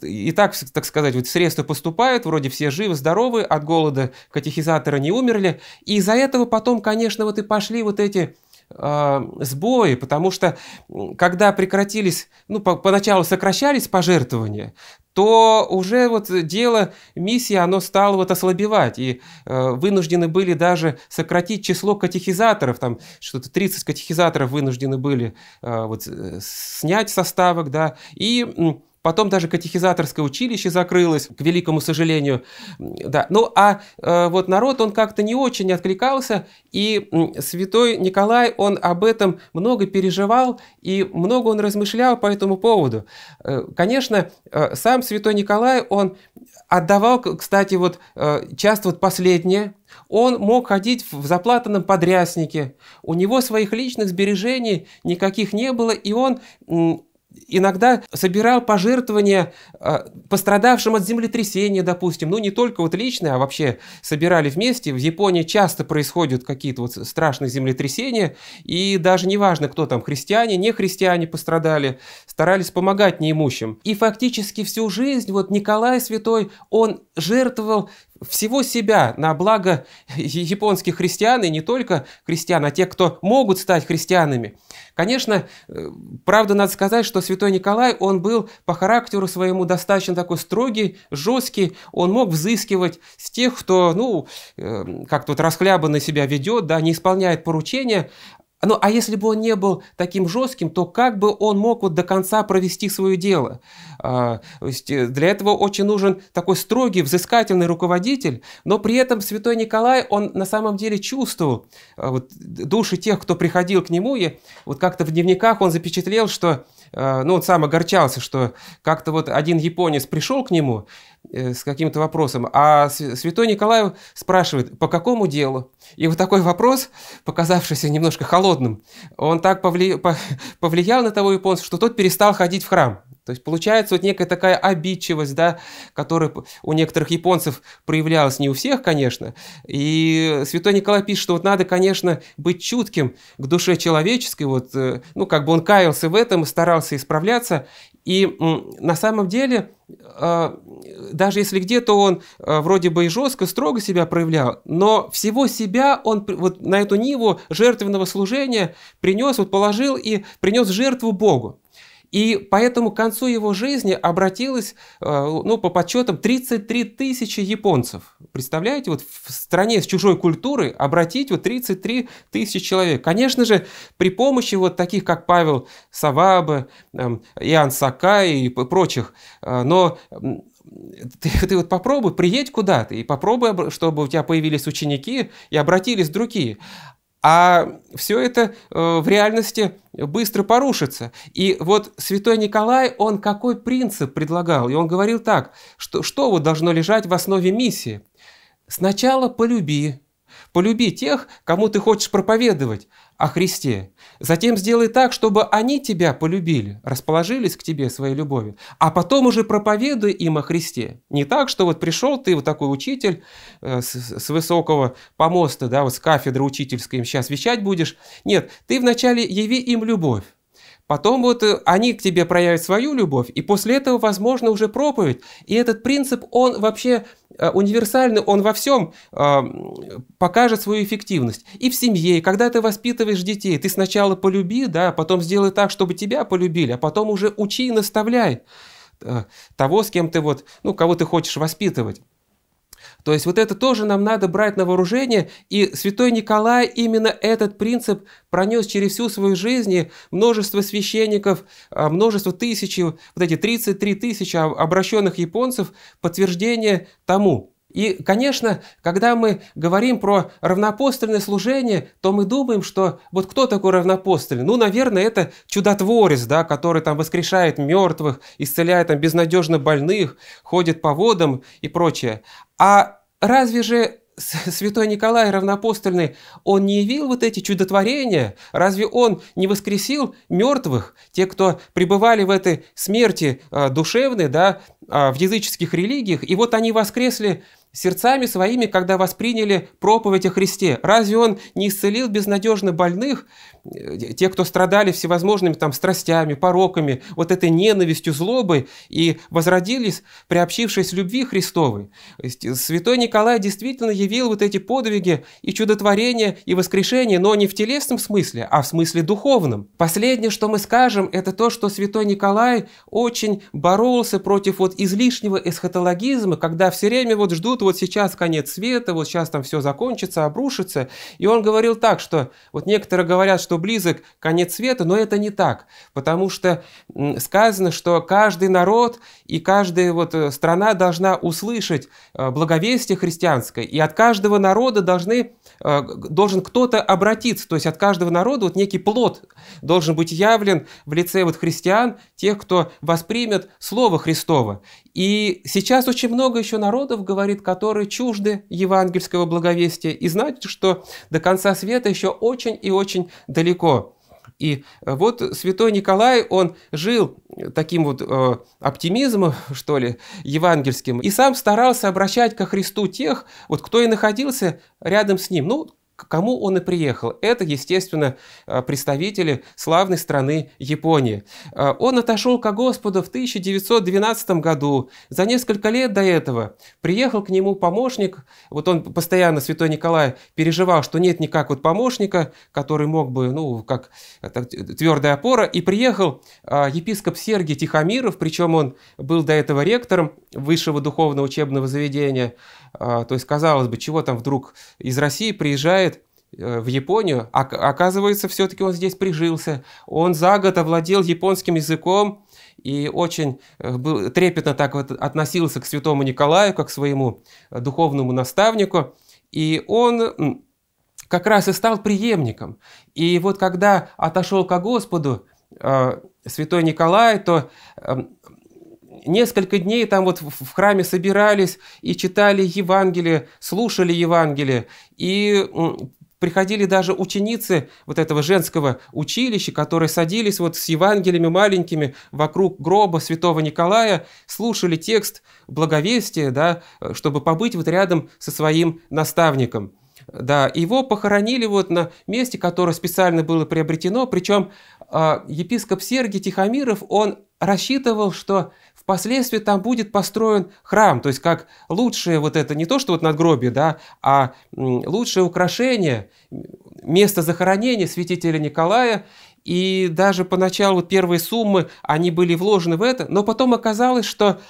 и так, так сказать, вот средства поступают, вроде все живы, здоровы, от голода катехизаторы не умерли. И из-за этого потом, конечно, вот и пошли вот эти э, сбои, потому что когда прекратились, ну, по, поначалу сокращались пожертвования, то уже вот дело, миссии оно стало вот ослабевать, и э, вынуждены были даже сократить число катехизаторов, там что-то 30 катехизаторов вынуждены были э, вот э, снять составок, да, и Потом даже катехизаторское училище закрылось, к великому сожалению. Да. Ну а э, вот народ, он как-то не очень откликался, и святой Николай, он об этом много переживал, и много он размышлял по этому поводу. Э, конечно, э, сам святой Николай, он отдавал, кстати, вот э, часто вот последнее, он мог ходить в заплатанном подряснике, у него своих личных сбережений никаких не было, и он иногда собирал пожертвования а, пострадавшим от землетрясения, допустим, ну не только вот личные, а вообще собирали вместе. В Японии часто происходят какие-то вот страшные землетрясения, и даже неважно, кто там, христиане, не христиане пострадали, старались помогать неимущим. И фактически всю жизнь вот Николай Святой, он жертвовал всего себя на благо японских христиан, и не только христиан, а тех, кто могут стать христианами – Конечно, э, правда, надо сказать, что святой Николай, он был по характеру своему достаточно такой строгий, жесткий, он мог взыскивать с тех, кто, ну, эм, как тут расхлябанно себя ведет, да, не исполняет поручения, а, ну, а если бы он не был таким жестким, то как бы он мог вот до конца провести свое дело? А, то есть э, для этого очень нужен такой строгий, взыскательный руководитель, но при этом святой Николай, он на самом деле чувствовал а, вот, души тех, кто приходил к нему, и вот как-то в дневниках он запечатлел, что а, ну, он сам огорчался, что как-то вот один японец пришел к нему э, с каким-то вопросом, а святой Николай спрашивает, по какому делу? И вот такой вопрос, показавшийся немножко холодным, он так повли... повлиял на того японца, что тот перестал ходить в храм. То есть получается вот некая такая обидчивость, да, которая у некоторых японцев проявлялась не у всех, конечно. И святой Николай пишет, что вот надо, конечно, быть чутким к душе человеческой, вот, э, ну, как бы он каялся в этом, и старался исправляться. И на самом деле, а, даже если где-то он э, вроде бы и жестко, строго себя проявлял, но всего себя он вот на эту ниву жертвенного служения принес, вот положил и принес жертву Богу. И поэтому к концу его жизни обратилось, э, ну, по подсчетам, 33 тысячи японцев. Представляете, вот в стране с чужой культурой обратить вот 33 тысячи человек. Конечно же, при помощи вот таких, как Павел Саваба, эм, Иоанн Сакай и прочих, э, но ты, ты вот попробуй, приедь куда-то и попробуй, чтобы у тебя появились ученики и обратились другие. А все это э, в реальности быстро порушится. И вот святой Николай, он какой принцип предлагал? И он говорил так, что, что вот должно лежать в основе миссии? Сначала полюби Полюби тех, кому ты хочешь проповедовать о Христе. Затем сделай так, чтобы они тебя полюбили, расположились к тебе своей любовью. А потом уже проповедуй им о Христе. Не так, что вот пришел ты, вот такой учитель э, с, с высокого помоста, да, вот с кафедры учительской им сейчас вещать будешь. Нет, ты вначале яви им любовь. Потом вот э, они к тебе проявят свою любовь, и после этого, возможно, уже проповедь. И этот принцип, он вообще э, универсальный, он во всем э, покажет свою эффективность. И в семье, и когда ты воспитываешь детей, ты сначала полюби, да, потом сделай так, чтобы тебя полюбили, а потом уже учи и наставляй э, того, с кем ты вот, ну, кого ты хочешь воспитывать. То есть вот это тоже нам надо брать на вооружение, и святой Николай именно этот принцип пронес через всю свою жизнь, множество священников, а, множество тысяч, вот эти 33 тысячи обращенных японцев, подтверждение тому. И, конечно, когда мы говорим про равнопостольное служение, то мы думаем, что вот кто такой равнопостольный? Ну, наверное, это чудотворец, да, который там воскрешает мертвых, исцеляет там безнадежно больных, ходит по водам и прочее. А Разве же святой Николай равнопостольный, он не явил вот эти чудотворения? Разве он не воскресил мертвых, те, кто пребывали в этой смерти а, душевной, да, а, в языческих религиях, и вот они воскресли сердцами своими, когда восприняли проповедь о Христе? Разве Он не исцелил безнадежно больных, э, те, кто страдали всевозможными там страстями, пороками, вот этой ненавистью, злобой, и возродились, приобщившись любви Христовой? Э, святой Николай действительно явил вот эти подвиги и чудотворения, и воскрешение, но не в телесном смысле, а в смысле духовном. Последнее, что мы скажем, это то, что святой Николай очень боролся против вот излишнего эсхатологизма, когда все время вот ждут будто вот сейчас конец света, вот сейчас там все закончится, обрушится. И он говорил так, что вот некоторые говорят, что близок конец света, но это не так, потому что сказано, что каждый народ и каждая вот э, страна должна услышать э, благовестие христианское, и от каждого народа должны, э, должен кто-то обратиться, то есть от каждого народа вот некий плод должен быть явлен в лице вот христиан, тех, кто воспримет Слово Христово. И сейчас очень много еще народов говорит, которые чужды евангельского благовестия, и знать, что до конца света еще очень и очень далеко. И э, вот святой Николай, он жил таким вот э, оптимизмом, что ли, евангельским, и сам старался обращать ко Христу тех, вот кто и находился рядом с ним. Ну, к кому он и приехал. Это, естественно, э, представители славной страны Японии. Э, он отошел ко Господу в 1912 году. За несколько лет до этого приехал к нему помощник. Вот он постоянно, святой Николай, переживал, что нет никак вот помощника, который мог бы, ну, как э, так, твердая опора. И приехал епископ Сергий Тихомиров, причем он был до этого ректором высшего духовно учебного заведения. А, то есть, казалось бы, чего там вдруг из России приезжает э, в Японию, а, оказывается, все-таки он здесь прижился. Он за год овладел японским языком и очень э, был, трепетно так вот относился к святому Николаю, как к своему э, духовному наставнику. И он как раз и стал преемником. И вот когда отошел ко Господу, святой Николай, то эм, несколько дней там вот в храме собирались и читали Евангелие, слушали Евангелие, и приходили даже ученицы вот этого женского училища, которые садились вот с Евангелиями маленькими вокруг гроба святого Николая, слушали текст благовестия, да, чтобы побыть вот рядом со своим наставником. Да, его похоронили вот на месте, которое специально было приобретено, причем э, а, епископ Сергий Тихомиров, он рассчитывал, что впоследствии там будет построен храм, то есть как лучшее вот это, не то что вот надгробие, да, а лучшее украшение, место захоронения святителя Николая, и даже поначалу первые суммы, они были вложены в это, но потом оказалось, что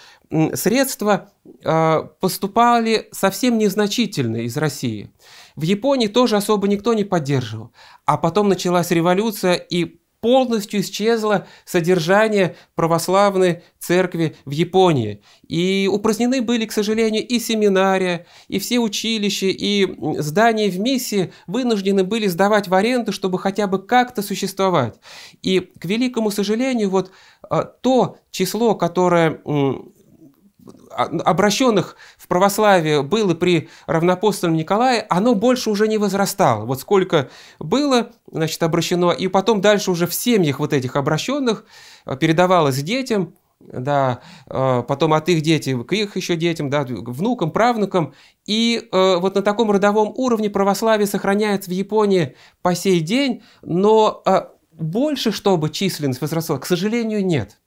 средства а, поступали совсем незначительные из России. В Японии тоже особо никто не поддерживал. А потом началась революция, и полностью исчезло содержание православной церкви в Японии. И упразднены были, к сожалению, и семинария, и все училища, и здания в миссии вынуждены были сдавать в аренду, чтобы хотя бы как-то существовать. И, к великому сожалению, вот а, то число, которое а, обращенных Православие было при равнопостном Николае, оно больше уже не возрастало. Вот сколько было, значит, обращено, и потом дальше уже в семьях вот этих обращенных э, передавалось детям, да, э, потом от их детей к их еще детям, да, внукам, правнукам. И э, вот на таком родовом уровне православие сохраняется в Японии по сей день, но больше, чтобы численность возросла, к сожалению, нет.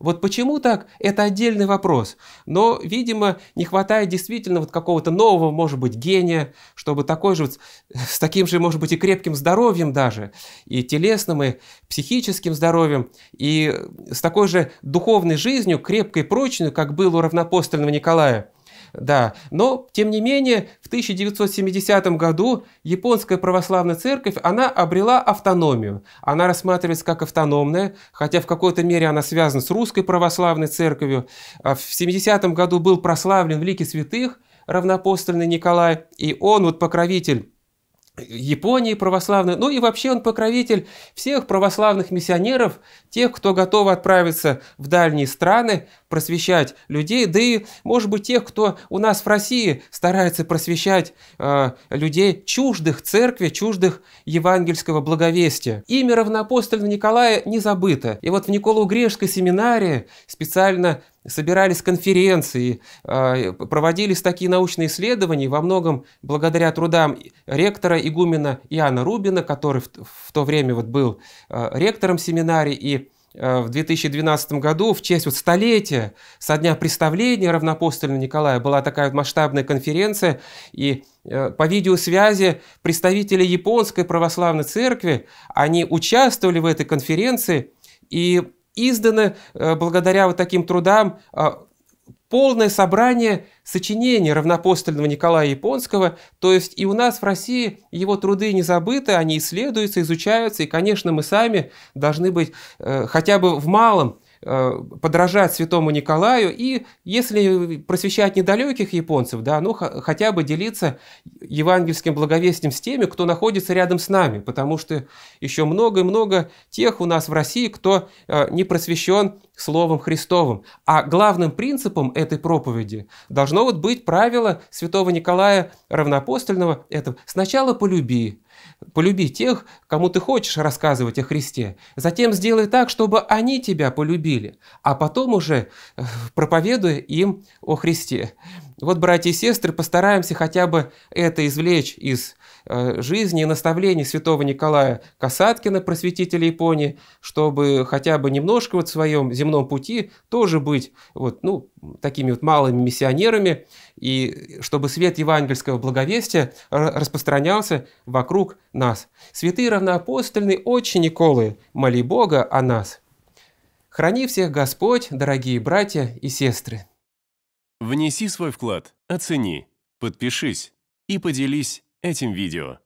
Вот почему так, это отдельный вопрос. Но, видимо, не хватает действительно вот какого-то нового, может быть, гения, чтобы такой же, вот, с таким же, может быть, и крепким здоровьем даже, и телесным, и психическим здоровьем, и с такой же духовной жизнью, крепкой, и прочной, как был у равнопостольного Николая – да, но, тем не менее, в 1970 году японская православная церковь, она обрела автономию. Она рассматривается как автономная, хотя в какой-то мере она связана с русской православной церковью. А в 70 году был прославлен в лике святых равнопостольный Николай, и он вот покровитель Японии православной, ну и вообще он покровитель всех православных миссионеров, тех, кто готов отправиться в дальние страны, просвещать людей, да и, может быть, тех, кто у нас в России старается просвещать э, людей чуждых церкви, чуждых евангельского благовестия. Имя равноапостола Николая не забыто. И вот в Николу Грешской семинарии специально собирались конференции, а, проводились такие научные исследования, во многом благодаря трудам ректора игумена Иоанна Рубина, который в то время вот был а, ректором семинарии и а, в 2012 году в честь вот столетия со дня представления равнопостольного Николая была такая вот масштабная конференция, и по видеосвязи представители японской православной церкви, они участвовали в этой конференции, и издано э, благодаря вот таким трудам э, полное собрание сочинений равнопостольного Николая Японского, то есть и у нас в России его труды не забыты, они исследуются, изучаются, и, конечно, мы сами должны быть э, хотя бы в малом Э, подражать святому Николаю и, если просвещать недалеких японцев, да, ну хотя бы делиться евангельским благовестием с теми, кто находится рядом с нами, потому что еще много и много тех у нас в России, кто э, не просвещен Словом Христовым. А главным принципом этой проповеди должно вот быть правило святого Николая Равнопостольного – это сначала полюби, Полюби тех, кому ты хочешь рассказывать о Христе. Затем сделай так, чтобы они тебя полюбили, а потом уже э, проповедуй им о Христе. Вот, братья и сестры, постараемся хотя бы это извлечь из Э, жизни и наставлений святого Николая Касаткина, просветителя Японии, чтобы хотя бы немножко вот в своем земном пути тоже быть вот, ну, такими вот малыми миссионерами, и чтобы свет евангельского благовестия распространялся вокруг нас. Святые равноапостольные очень Николы, моли Бога о нас. Храни всех Господь, дорогие братья и сестры. Внеси свой вклад, оцени, подпишись и поделись этим видео.